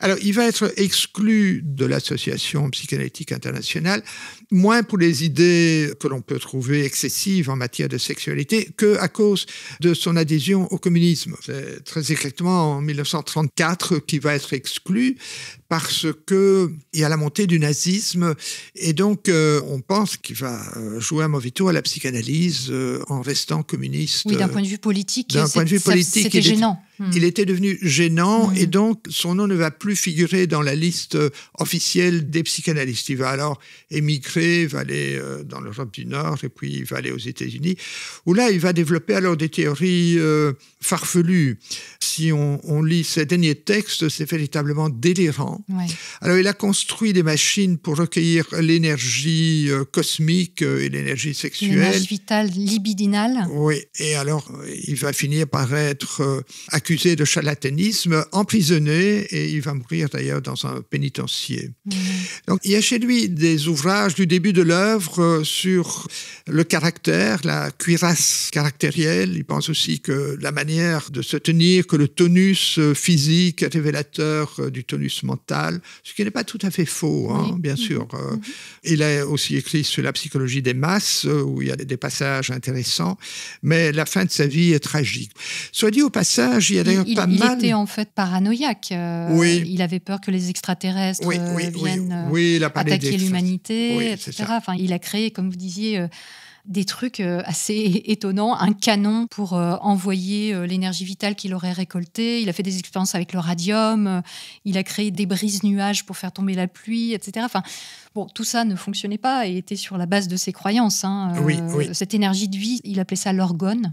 alors, il va être exclu de l'Association psychanalytique internationale, moins pour les idées que l'on peut trouver excessives en matière de sexualité que à cause de son adhésion au communisme. C'est très exactement en 1934 qu'il va être exclu parce qu'il y a la montée du nazisme et donc euh, on pense qu'il va euh, jouer un mauvais tour à la psychanalyse euh, en restant communiste. Oui, d'un point de vue politique. point de vue politique, c'était gênant. Hmm. Il était devenu gênant hmm. et donc son nom ne va plus figurer dans la liste officielle des psychanalystes. Il va alors émigrer, va aller dans l'Europe du Nord et puis il va aller aux États-Unis, où là il va développer alors des théories farfelues. Si on, on lit ses derniers textes, c'est véritablement délirant. Alors il a construit des machines pour recueillir l'énergie euh, cosmique euh, et l'énergie sexuelle. L'énergie vitale libidinale. Oui, et alors euh, il va finir par être accusé de charlatanisme, emprisonné, et il va mourir d'ailleurs dans un pénitencier. Donc il y a chez lui des ouvrages du début de l'œuvre sur le caractère, la cuirasse caractérielle. Il pense aussi que la manière de se tenir, que le tonus physique est révélateur du tonus mental ce qui n'est pas tout à fait faux, hein, bien mm-hmm. sûr. Euh. Mm-hmm. Il a aussi écrit sur la psychologie des masses, euh, où il y a des passages intéressants, mais la fin de sa vie est tragique. Soit dit au passage, il y a d'ailleurs pas mal... Il était en fait paranoïaque. Euh. oui. Il avait peur que les extraterrestres viennent attaquer l'humanité, etc. Enfin, il a créé, comme vous disiez, des trucs euh, assez [laughs] étonnants, un canon pour euh, envoyer euh, l'énergie vitale qu'il aurait récoltée, il a fait des expériences avec le radium, il a créé des brises nuages pour faire tomber la pluie, etc. Enfin, bon, tout ça ne fonctionnait pas et était sur la base de ses croyances. Hein. Cette énergie de vie, il appelait ça l'orgone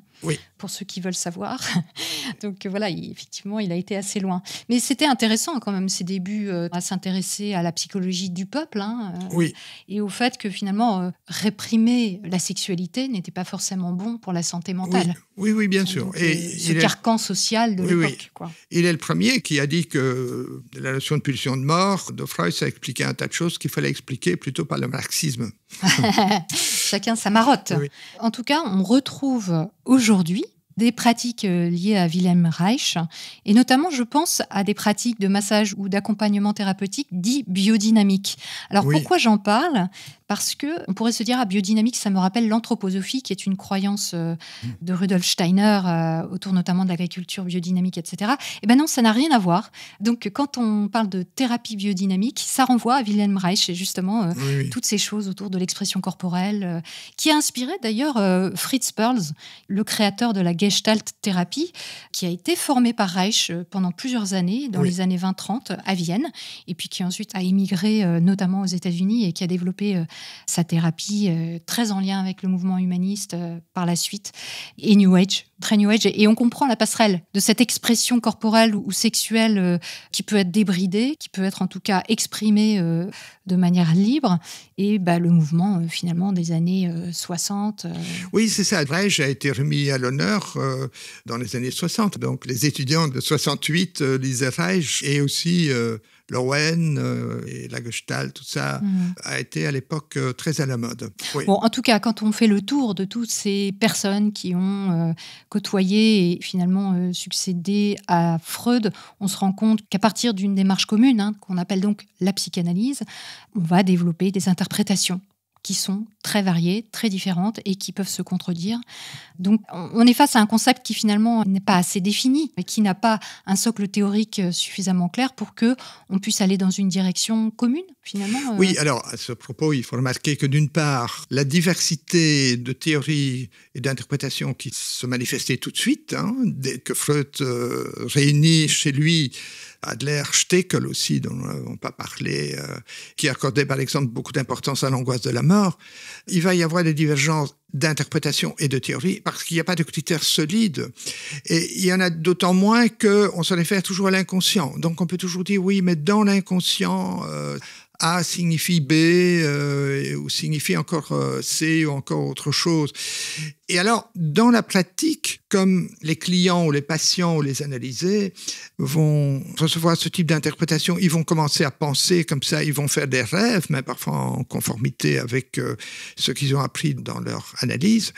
pour ceux qui veulent savoir. [laughs] Donc euh, voilà, effectivement, il a été assez loin. Mais c'était intéressant quand même, ses débuts, euh, à s'intéresser à la psychologie du peuple. Hein, euh, oui. Et au fait que finalement, réprimer la sexualité n'était pas forcément bon pour la santé mentale. Oui, oui, bien sûr. et ce carcan social de l'époque. Il est le premier qui a dit que la notion de pulsion de mort de Freud, ça expliquait un tas de choses qu'il fallait expliquer plutôt par le marxisme. [laughs] Chacun sa marotte. En tout cas, on retrouve aujourd'hui des pratiques euh, liées à Wilhelm Reich, et notamment, je pense, à des pratiques de massage ou d'accompagnement thérapeutique dit biodynamiques. Alors pourquoi j'en parle parce que on pourrait se dire à ah, biodynamique, ça me rappelle l'anthroposophie, qui est une croyance euh, mm. de Rudolf Steiner euh, autour notamment de l'agriculture biodynamique, etc. Eh bien non, ça n'a rien à voir. Donc quand on parle de thérapie biodynamique, ça renvoie à Wilhelm Reich et justement euh, toutes ces choses autour de l'expression corporelle, qui a inspiré d'ailleurs Fritz Perls, le créateur de la Gestalt thérapie, qui a été formé par Reich pendant plusieurs années, dans les années 20-30, à Vienne, et puis qui ensuite a émigré notamment aux États-Unis et qui a développé sa thérapie euh, très en lien avec le mouvement humaniste euh, par la suite, et New Age, très New Age. Et on comprend la passerelle de cette expression corporelle ou sexuelle euh, qui peut être débridée, qui peut être en tout cas exprimée de manière libre, et bah, le mouvement finalement des années 60. Oui, c'est ça. Vrai, a été remis à l'honneur dans les années 60. Donc les étudiants de 68 lisaient Reich et aussi Lowen euh, et la Gestalt, tout ça, mhm. a été à l'époque euh, très à la mode. en tout cas, quand on fait le tour de toutes ces personnes qui ont euh, côtoyé et finalement succédé à Freud, on se rend compte qu'à partir d'une démarche commune, hein, qu'on appelle donc la psychanalyse, on va développer des interprétations qui sont très variées, très différentes et qui peuvent se contredire. Donc on est face à un concept qui finalement n'est pas assez défini et qui n'a pas un socle théorique euh, suffisamment clair pour que on puisse aller dans une direction commune finalement. Euh. Oui, alors à ce propos, il faut remarquer que d'une part, la diversité de théories et d'interprétations qui se manifestait tout de suite hein, dès que Freud euh, réunit chez lui Adler, Stekel aussi, dont nous n'avons pas parlé, euh, qui accordait par exemple beaucoup d'importance à l'angoisse de la mort, il va y avoir des divergences d'interprétation et de théorie parce qu'il n'y a pas de critères solides. Et il y en a d'autant moins qu'on s'en réfère toujours à l'inconscient. Donc on peut toujours dire oui, mais dans l'inconscient... Euh, a signifie B euh, ou signifie encore C ou encore autre chose. Et alors, dans la pratique, comme les clients ou les patients ou les analysés vont recevoir ce type d'interprétation, ils vont commencer à penser comme ça, ils vont faire des rêves, mais parfois en conformité avec euh, ce qu'ils ont appris dans leur analyse.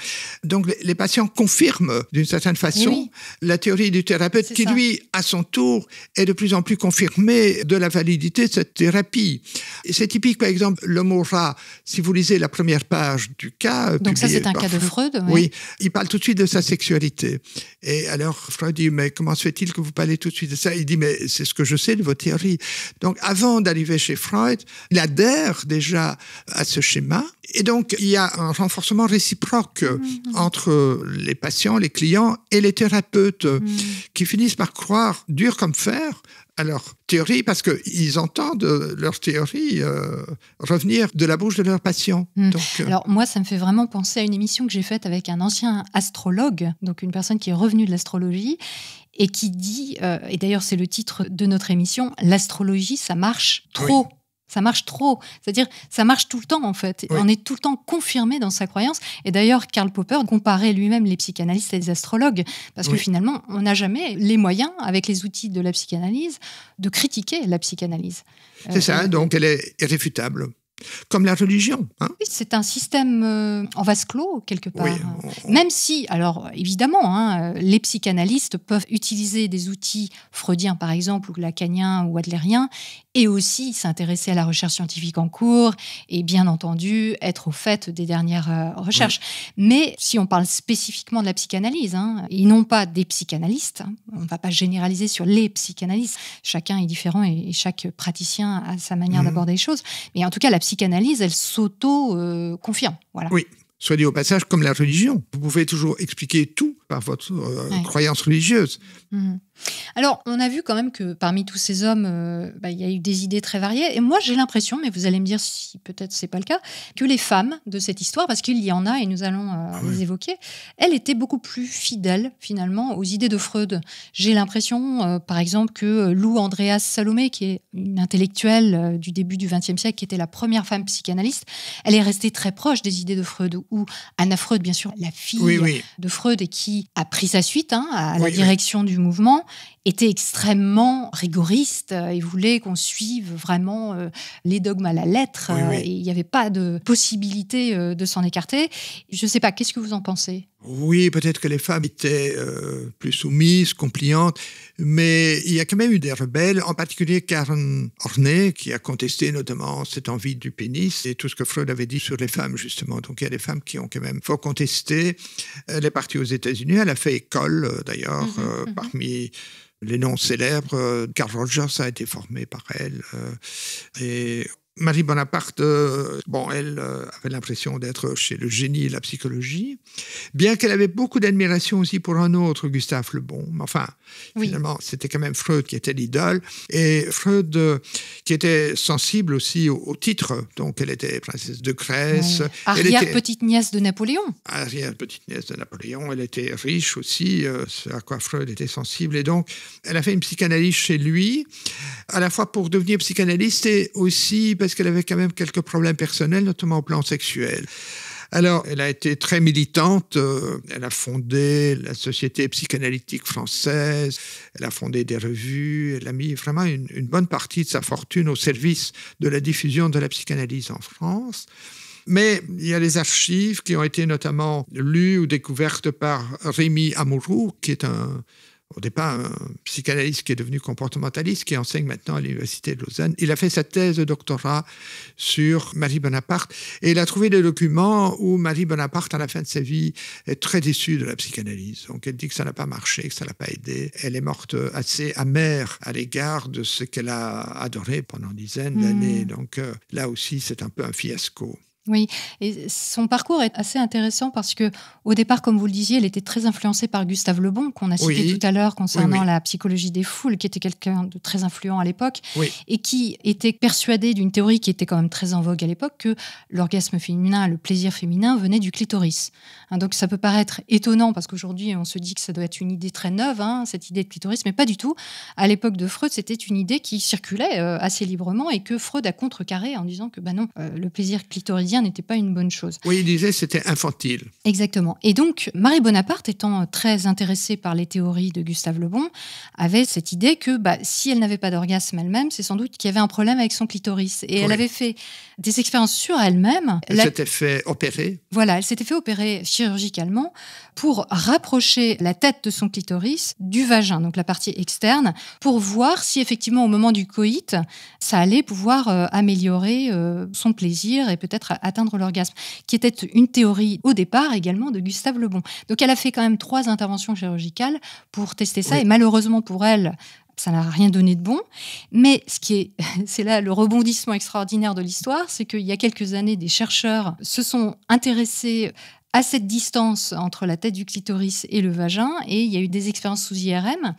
Donc, les, patients confirment d'une certaine façon la théorie du thérapeute qui, lui, à son tour, est de plus en plus confirmé de la validité de cette thérapie. C'est typique, par exemple, le mot rat. Si vous lisez la première page du cas. Donc, ça, c'est un cas de Freud. oui il parle tout de suite de sa sexualité. Et alors, Freud dit, mais comment se fait-il que vous parlez tout de suite de ça Il dit, mais c'est ce que je sais de vos théories. Donc, avant d'arriver chez Freud, il adhère déjà à ce schéma. Et donc, il y a un renforcement réciproque mm-hmm. entre les patients, les clients et les thérapeutes mm-hmm. qui finissent par croire, dur comme fer, à leur théorie parce qu'ils entendent euh, leur théorie euh, revenir de la bouche de leur patients. Hmm. Euh, Alors moi, ça me fait vraiment penser à une émission que j'ai faite avec un ancien astrologue, donc une personne qui est revenue de l'astrologie et qui dit, et d'ailleurs c'est le titre de notre émission, l'astrologie, ça marche trop ça marche trop. C'est-à-dire, ça marche tout le temps, en fait. On est tout le temps confirmé dans sa croyance. Et d'ailleurs, Karl Popper comparait lui-même les psychanalystes et les astrologues, parce que finalement, on n'a jamais les moyens, avec les outils de la psychanalyse, de critiquer la psychanalyse. C'est euh, ça, donc elle est irréfutable. Comme la religion. Hein. oui, c'est un système euh, en vase clos, quelque part. Même si, alors évidemment, hein, les psychanalystes peuvent utiliser des outils freudiens, par exemple, ou lacaniens ou adlériens, et aussi s'intéresser à la recherche scientifique en cours et bien entendu être au fait des dernières euh, recherches. Mais si on parle spécifiquement de la psychanalyse, hein, ils n'ont pas des psychanalystes, hein. on ne va pas généraliser sur les psychanalystes, chacun est différent et, chaque praticien a sa manière mmh. d'aborder les choses, mais en tout cas la psychanalyse, elle s'auto-confirme. voilà. Oui, soit dit au passage, comme la religion. Vous pouvez toujours expliquer tout par votre euh, croyance religieuse. Mmh. Alors, on a vu quand même que parmi tous ces hommes, euh, bah, il y a eu des idées très variées. Et moi, j'ai l'impression, mais vous allez me dire si peut-être c'est pas le cas, que les femmes de cette histoire, parce qu'il y en a et nous allons euh, ah les évoquer, elles étaient beaucoup plus fidèles finalement aux idées de Freud. J'ai l'impression, euh, par exemple, que Lou Andreas Salomé, qui est une intellectuelle du début du XXe siècle, qui était la première femme psychanalyste, elle est restée très proche des idées de Freud. Ou Anna Freud, bien sûr, la fille de Freud et qui a pris sa suite hein, à la direction du mouvement mm était extrêmement rigoriste euh, et voulait qu'on suive vraiment euh, les dogmes à la lettre. Euh, et il n'y avait pas de possibilité de s'en écarter. Je ne sais pas, qu'est-ce que vous en pensez oui, peut-être que les femmes étaient plus soumises, compliantes, mais il y a quand même eu des rebelles, en particulier Karen Horney, qui a contesté notamment cette envie du pénis et tout ce que Freud avait dit sur les femmes, justement. Donc il y a des femmes qui ont quand même fort contesté. Elle est partie aux États-Unis, elle a fait école, d'ailleurs, mhm, mhm. parmi les noms célèbres. Euh, Carl Rogers a été formé par elle. Euh, et Marie Bonaparte, euh, bon, elle euh, avait l'impression d'être chez le génie et la psychologie, bien qu'elle avait beaucoup d'admiration aussi pour un autre, Gustave Le Bon. Mais enfin, finalement, c'était quand même Freud qui était l'idole, et Freud euh, qui était sensible aussi au, titre. Donc, elle était princesse de Grèce. Arrière-petite-nièce de Napoléon. Arrière-petite-nièce de Napoléon. Elle était riche aussi, ce à quoi Freud était sensible. Et donc, elle a fait une psychanalyse chez lui, à la fois pour devenir psychanalyste et aussi parce qu'elle avait quand même quelques problèmes personnels, notamment au plan sexuel. Alors, elle a été très militante. Euh, elle a fondé la Société psychanalytique française. Elle a fondé des revues. Elle a mis vraiment une, bonne partie de sa fortune au service de la diffusion de la psychanalyse en France. Mais il y a les archives qui ont été notamment lues ou découvertes par Rémi Amouroux, qui est un, au départ un psychanalyste qui est devenu comportementaliste, qui enseigne maintenant à l'Université de Lausanne. Il a fait sa thèse de doctorat sur Marie Bonaparte et il a trouvé des documents où Marie Bonaparte, à la fin de sa vie, est très déçue de la psychanalyse. Donc elle dit que ça n'a pas marché, que ça l'a pas aidé. Elle est morte assez amère à l'égard de ce qu'elle a adoré pendant dizaines mmh. d'années. Donc euh, là aussi, c'est un peu un fiasco. Oui, et son parcours est assez intéressant parce que au départ, comme vous le disiez, elle était très influencée par Gustave Lebon, qu'on a cité tout à l'heure concernant la psychologie des foules, qui était quelqu'un de très influent à l'époque, et qui était persuadé d'une théorie qui était quand même très en vogue à l'époque, que l'orgasme féminin, le plaisir féminin venait du clitoris. Hein, donc ça peut paraître étonnant parce qu'aujourd'hui on se dit que ça doit être une idée très neuve, hein, cette idée de clitoris, mais pas du tout. À l'époque de Freud, c'était une idée qui circulait euh, assez librement et que Freud a contrecarré en disant que bah non, euh, le plaisir clitoridien n'était pas une bonne chose. Oui, il disait c'était infantile. Exactement. Et donc Marie Bonaparte, étant très intéressée par les théories de Gustave Le Bon, avait cette idée que bah, si elle n'avait pas d'orgasme elle-même, c'est sans doute qu'il y avait un problème avec son clitoris. Et elle avait fait des expériences sur elle-même. Elle, s'était fait opérer. Voilà, elle s'était fait opérer chirurgicalement pour rapprocher la tête de son clitoris du vagin, donc la partie externe, pour voir si effectivement au moment du coït, ça allait pouvoir euh, améliorer euh, son plaisir et peut-être atteindre l'orgasme, qui était une théorie au départ également de Gustave Lebon. Donc elle a fait quand même trois interventions chirurgicales pour tester ça et malheureusement pour elle, ça n'a rien donné de bon. Mais ce qui est, [laughs] c'est là le rebondissement extraordinaire de l'histoire, c'est qu'il y a quelques années, des chercheurs se sont intéressés à cette distance entre la tête du clitoris et le vagin, et il y a eu des expériences sous IRM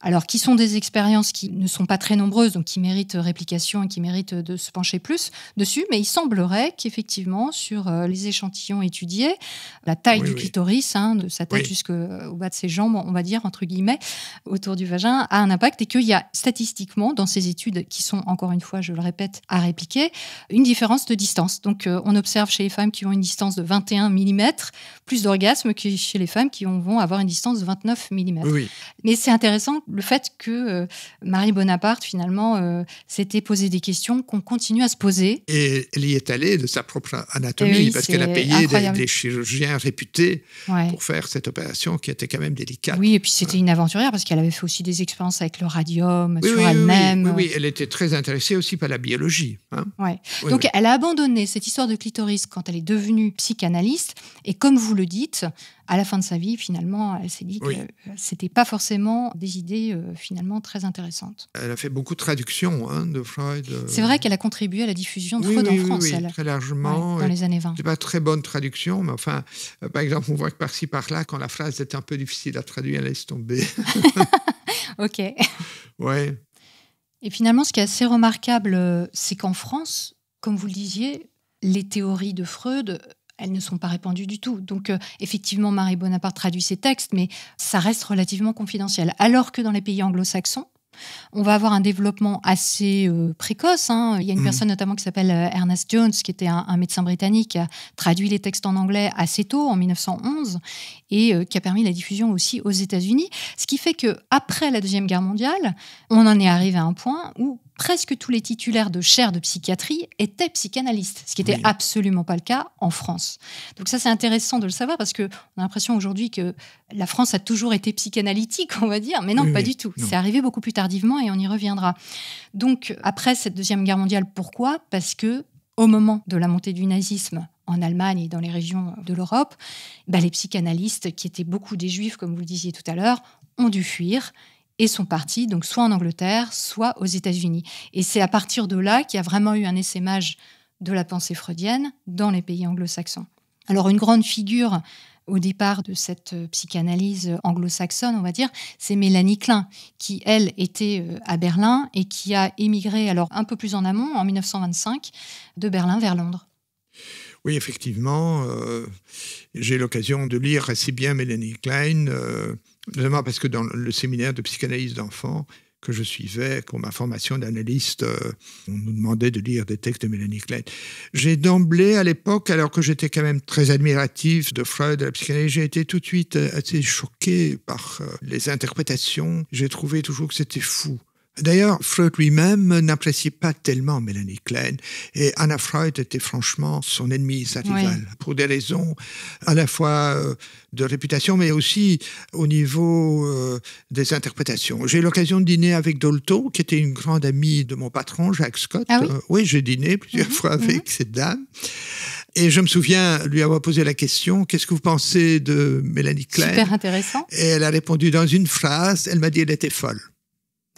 alors qui sont des expériences qui ne sont pas très nombreuses, donc qui méritent réplication et qui méritent de se pencher plus dessus, mais il semblerait qu'effectivement, sur euh, les échantillons étudiés, la taille du clitoris, hein, de sa tête jusqu'au euh, bas de ses jambes, on va dire, entre guillemets, autour du vagin, a un impact et qu'il y a statistiquement, dans ces études qui sont, encore une fois, je le répète, à répliquer, une différence de distance. Donc euh, on observe chez les femmes qui ont une distance de 21 mm, plus d'orgasme que chez les femmes qui vont avoir une distance de 29 mm. Mais c'est intéressant le fait que euh, Marie Bonaparte, finalement, euh, s'était posé des questions qu'on continue à se poser. Et elle y est allée de sa propre anatomie, eh parce qu'elle a payé des, chirurgiens réputés pour faire cette opération qui était quand même délicate. Oui, et puis c'était une aventurière, parce qu'elle avait fait aussi des expériences avec le radium, sur elle-même. Oui, oui, elle était très intéressée aussi par la biologie. Hein. Donc elle a abandonné cette histoire de clitoris quand elle est devenue psychanalyste, et comme vous le dites, à la fin de sa vie, finalement, elle s'est dit que que euh, c'était pas forcément des idées euh, finalement très intéressantes. Elle a fait beaucoup de traductions hein, de Freud. Euh. C'est vrai qu'elle a contribué à la diffusion de Freud en France, elle. très largement. dans les années 20. C'est pas très bonne traduction, mais enfin, par exemple, on voit que par-ci par-là, quand la phrase était un peu difficile à traduire, elle laisse tomber. [laughs] ok. [laughs] Ouais. Et finalement, ce qui est assez remarquable, c'est qu'en France, comme vous le disiez, les théories de Freud elles ne sont pas répandues du tout. Donc, euh, effectivement, Marie Bonaparte traduit ses textes, mais ça reste relativement confidentiel. Alors que dans les pays anglo-saxons, on va avoir un développement assez euh, précoce. Hein. Il y a une mmh. personne notamment qui s'appelle euh, Ernest Jones, qui était un, médecin britannique, qui a traduit les textes en anglais assez tôt, en 1911, et qui a permis la diffusion aussi aux États-Unis. Ce qui fait que après la Deuxième Guerre mondiale, on en est arrivé à un point où presque tous les titulaires de chaires de psychiatrie étaient psychanalystes, ce qui n'était absolument pas le cas en France. Donc ça, c'est intéressant de le savoir parce qu'on a l'impression aujourd'hui que la France a toujours été psychanalytique, on va dire, mais non, pas du tout. C'est arrivé beaucoup plus tardivement et on y reviendra. Donc après cette Deuxième Guerre mondiale, pourquoi Parce que au moment de la montée du nazisme en Allemagne et dans les régions de l'Europe, bah, les psychanalystes, qui étaient beaucoup des juifs, comme vous le disiez tout à l'heure, ont dû fuir et sont partis, donc soit en Angleterre, soit aux États-Unis. Et c'est à partir de là qu'il y a vraiment eu un essaimage de la pensée freudienne dans les pays anglo-saxons. Alors une grande figure au départ de cette euh, psychanalyse anglo-saxonne, on va dire, c'est Mélanie Klein, qui, elle, était euh, à Berlin et qui a émigré, alors un peu plus en amont, en 1925, de Berlin vers Londres. Oui, effectivement, euh, j'ai l'occasion de lire assez bien Mélanie Klein notamment parce que dans le séminaire de psychanalyse d'enfants que je suivais pour ma formation d'analyste, euh, on nous demandait de lire des textes de Mélanie Klein. J'ai d'emblée, à l'époque, alors que j'étais quand même très admiratif de Freud, et de la psychanalyse, j'ai été tout de suite euh, assez choqué par euh, les interprétations. J'ai trouvé toujours que c'était fou D'ailleurs, Freud lui-même n'appréciait pas tellement Mélanie Klein et Anna Freud était franchement son ennemie, sa rivale, pour des raisons à la fois euh, de réputation mais aussi au niveau euh, des interprétations. J'ai eu l'occasion de dîner avec Dolto, qui était une grande amie de mon patron, Jacques Scott. Ah euh, oui, j'ai dîné plusieurs mhm, fois mhm. avec cette dame. Et je me souviens lui avoir posé la question Qu'est-ce que vous pensez de Mélanie Klein Super intéressant. Et elle a répondu dans une phrase Elle m'a dit, qu'elle était folle.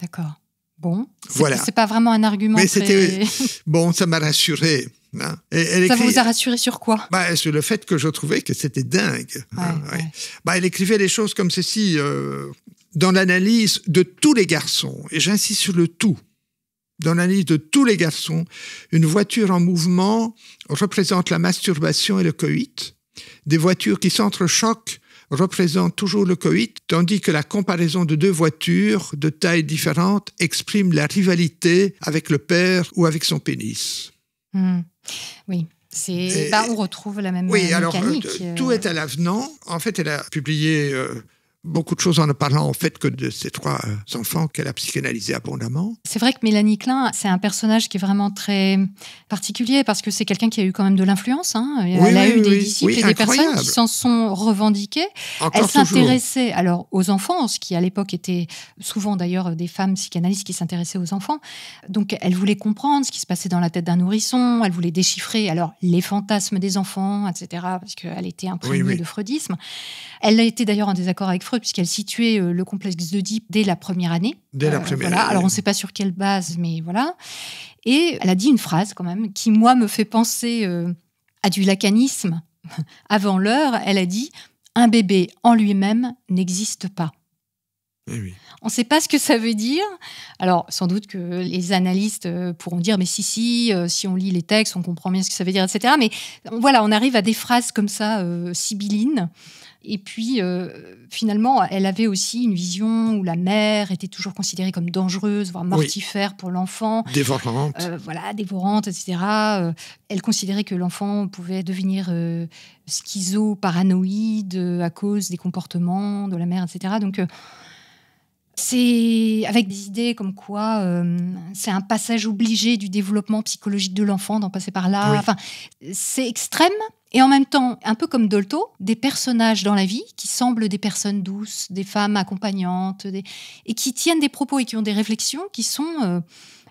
D'accord. Bon, voilà. c'est pas vraiment un argument. Mais euh, bon, ça m'a rassuré. Hein. elle ça vous a rassuré sur quoi bah, Sur le fait que je trouvais que c'était dingue. Hein, bah, elle écrivait des choses comme ceci euh, dans l'analyse de tous les garçons, et j'insiste sur le tout. Dans l'analyse de tous les garçons, une voiture en mouvement représente la masturbation et le coït. Des voitures qui s'entrechoquent représente toujours le coït, tandis que la comparaison de deux voitures de tailles différentes exprime la rivalité avec le père ou avec son pénis. Hmm. Oui. C'est, bah, on retrouve la même oui, alors, euh, euh. tout est à l'avenant. En fait, elle a publié euh, beaucoup de choses en ne parlant en fait que de ces trois euh, enfants qu'elle a psychanalysés abondamment. C'est vrai que Mélanie Klein, c'est un personnage qui est vraiment très particulier parce que c'est quelqu'un qui a eu quand même de l'influence. Hein. elle a eu des disciples et des personnes qui s'en sont revendiquées. elle s'intéressait alors aux enfants, ce qui à l'époque était souvent d'ailleurs des femmes psychanalystes qui s'intéressaient aux enfants. Donc elle voulait comprendre ce qui se passait dans la tête d'un nourrisson, elle voulait déchiffrer alors les fantasmes des enfants, etc. Parce qu'elle était imprégnée de freudisme. Elle a été d'ailleurs en désaccord avec Freud, puisqu'elle situait euh, le complexe d'Oedipe dès la première année. Dès la euh, première année. Alors, on ne sait pas sur quelle base, mais voilà. Et elle a dit une phrase, quand même, qui, moi, me fait penser euh, à du lacanisme. [laughs] Avant l'heure, elle a dit Un bébé en lui-même n'existe pas. Eh on ne sait pas ce que ça veut dire. Alors, sans doute que les analystes pourront dire, mais si, si, si on lit les textes, on comprend bien ce que ça veut dire, etc. Mais voilà, on arrive à des phrases comme ça, sibyllines, et puis, euh, finalement, elle avait aussi une vision où la mère était toujours considérée comme dangereuse, voire mortifère pour l'enfant. Dévorante. Euh, voilà, dévorante, etc. Euh, elle considérait que l'enfant pouvait devenir schizo, paranoïde à cause des comportements de la mère, etc. Donc, c'est avec des idées comme quoi c'est un passage obligé du développement psychologique de l'enfant d'en passer par là. Enfin, c'est extrême, et en même temps, un peu comme Dolto, des personnages dans la vie qui semblent des personnes douces, des femmes accompagnantes, et qui tiennent des propos et qui ont des réflexions qui sont euh,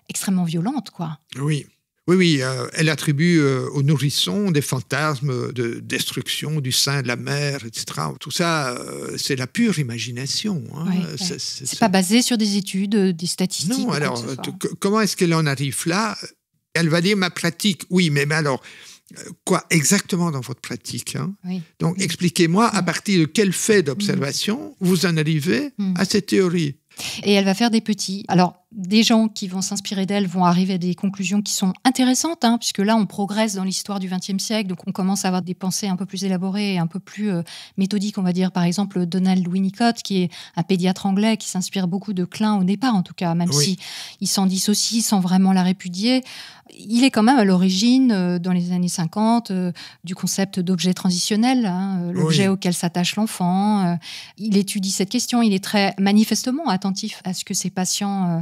extrêmement violentes, quoi. Oui. Oui, oui, euh, elle attribue euh, aux nourrissons des fantasmes de destruction du sein de la mère, etc. Tout ça, c'est la pure imagination. Hein. n'est c'est, pas basé sur des études, des statistiques. Non, alors, comment est-ce qu'elle en arrive là Elle va dire ma pratique, oui, mais, mais alors, quoi exactement dans votre pratique. Hein Donc expliquez-moi à partir de quel fait d'observation vous en arrivez à cette théorie. Et elle va faire des petits. Alors, des gens qui vont s'inspirer d'elle vont arriver à des conclusions qui sont intéressantes, hein, puisque là, on progresse dans l'histoire du XXe siècle, donc on commence à avoir des pensées un peu plus élaborées et un peu plus euh, méthodiques, on va dire. Par exemple, Donald Winnicott, qui est un pédiatre anglais, qui s'inspire beaucoup de Klein au départ, en tout cas, même si il s'en dissocie sans vraiment la répudier. Il est quand même à l'origine, euh, dans les années 50, euh, du concept d'objet transitionnel, hein, l'objet auquel s'attache l'enfant. il étudie cette question, il est très manifestement attentif à ce que ses patients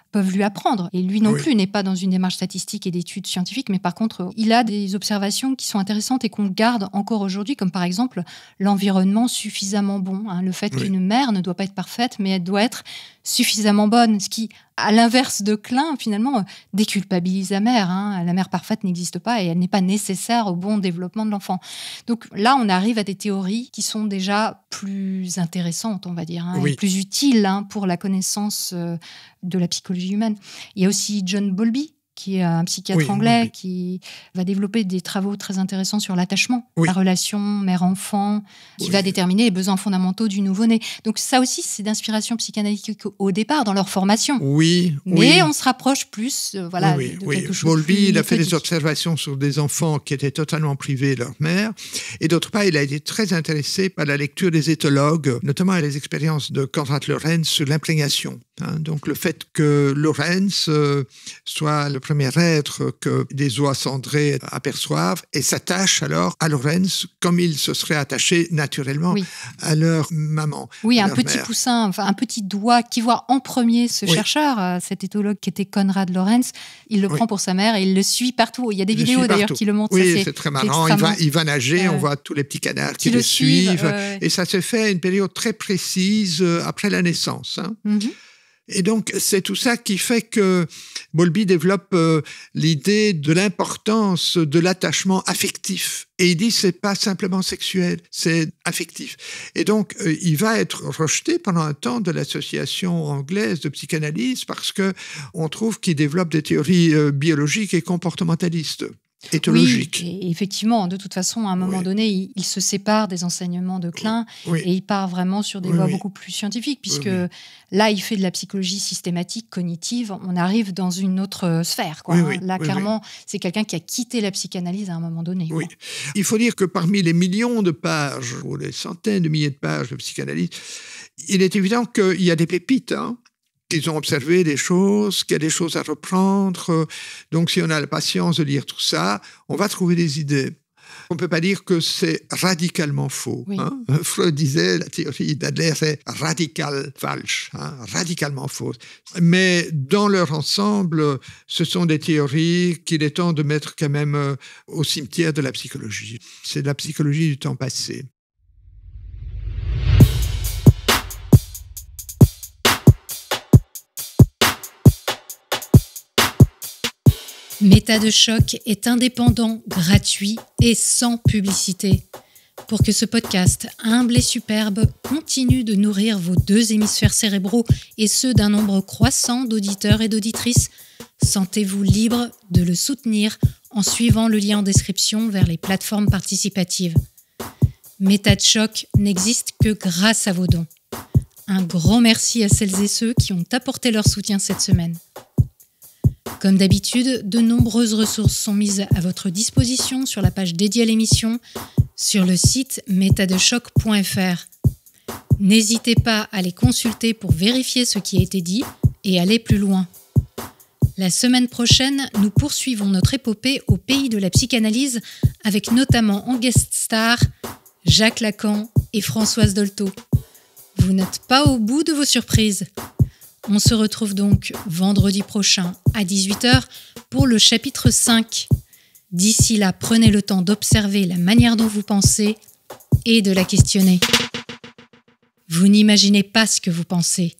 peuvent lui apprendre. Et lui non plus n'est pas dans une démarche statistique et d'études scientifiques, mais par contre, euh, il a des observations qui sont intéressantes et qu'on garde encore aujourd'hui, comme par exemple l'environnement suffisamment bon. Hein. le fait qu'une mère ne doit pas être parfaite, mais elle doit être suffisamment bonne, ce qui, à l'inverse de Klein, finalement, euh, déculpabilise la mère. Hein. La mère parfaite n'existe pas et elle n'est pas nécessaire au bon développement de l'enfant. Donc là, on arrive à des théories qui sont déjà plus intéressantes, on va dire, hein, plus utiles pour la connaissance euh, de la psychologie humaine. Il y a aussi John Bowlby, qui est un psychiatre anglais, qui va développer des travaux très intéressants sur l'attachement, la relation mère-enfant, qui va déterminer les besoins fondamentaux du nouveau-né. Donc ça aussi, c'est d'inspiration psychanalytique au départ, dans leur formation. Oui, Mais on se rapproche plus euh, voilà, de quelque chose Bowlby, il a fait des observations sur des enfants qui étaient totalement privés de leur mère. Et d'autre part, il a été très intéressé par la lecture des éthologues, notamment les expériences de Konrad Lorenz sur l'imprégnation. Hein. donc le fait que Lorenz euh, soit le premier être que des oies cendrées aperçoivent et s'attache alors à Lorenz comme il se serait attaché naturellement à leur maman. Oui, un petit poussin, enfin, un petit doigt qui voit en premier ce chercheur, euh, cet éthologue qui était Conrad Lorenz. Il le prend pour sa mère et il le suit partout. Il y a des vidéos d'ailleurs qui le montrent. Oui, c'est très marrant. Il va, il va nager, on euh, voit tous les petits canards qui, le, suivent. et ça se fait à une période très précise euh, après la naissance. Hein. Mhm. Et donc, c'est tout ça qui fait que Bowlby développe euh, l'idée de l'importance de l'attachement affectif. Et il dit, c'est pas simplement sexuel, c'est affectif. Et donc, euh, il va être rejeté pendant un temps de l'association anglaise de psychanalyse parce que on trouve qu'il développe des théories euh, biologiques et comportementalistes éthologique. Oui, effectivement, de toute façon, à un moment donné, il, se sépare des enseignements de Klein et il part vraiment sur des voies beaucoup plus scientifiques, puisque là, il fait de la psychologie systématique, cognitive. On arrive dans une autre euh, sphère. Hein. Là, clairement, c'est quelqu'un qui a quitté la psychanalyse à un moment donné. Oui. Il faut dire que parmi les millions de pages, ou les centaines de milliers de pages de psychanalyse, il est évident qu'il y a des pépites. Hein qu'ils ont observé des choses, qu'il y a des choses à reprendre. Donc, si on a la patience de lire tout ça, on va trouver des idées. On ne peut pas dire que c'est radicalement faux. Hein. Freud disait la théorie d'Adler est radical falsch hein, radicalement fausse. Mais dans leur ensemble, ce sont des théories qu'il est temps de mettre quand même euh, au cimetière de la psychologie. C'est de la psychologie du temps passé. Méta de choc est indépendant, gratuit et sans publicité. Pour que ce podcast humble et superbe continue de nourrir vos deux hémisphères cérébraux et ceux d'un nombre croissant d'auditeurs et d'auditrices, sentez-vous libre de le soutenir en suivant le lien en description vers les plateformes participatives. Méta de choc n'existe que grâce à vos dons. Un grand merci à celles et ceux qui ont apporté leur soutien cette semaine. Comme d'habitude, de nombreuses ressources sont mises à votre disposition sur la page dédiée à l'émission sur le site metadechoc.fr. N'hésitez pas à les consulter pour vérifier ce qui a été dit et aller plus loin. La semaine prochaine, nous poursuivons notre épopée au pays de la psychanalyse avec notamment en guest star Jacques Lacan et Françoise Dolto. Vous n'êtes pas au bout de vos surprises. On se retrouve donc vendredi prochain à 18h pour le chapitre 5. D'ici là, prenez le temps d'observer la manière dont vous pensez et de la questionner. Vous n'imaginez pas ce que vous pensez.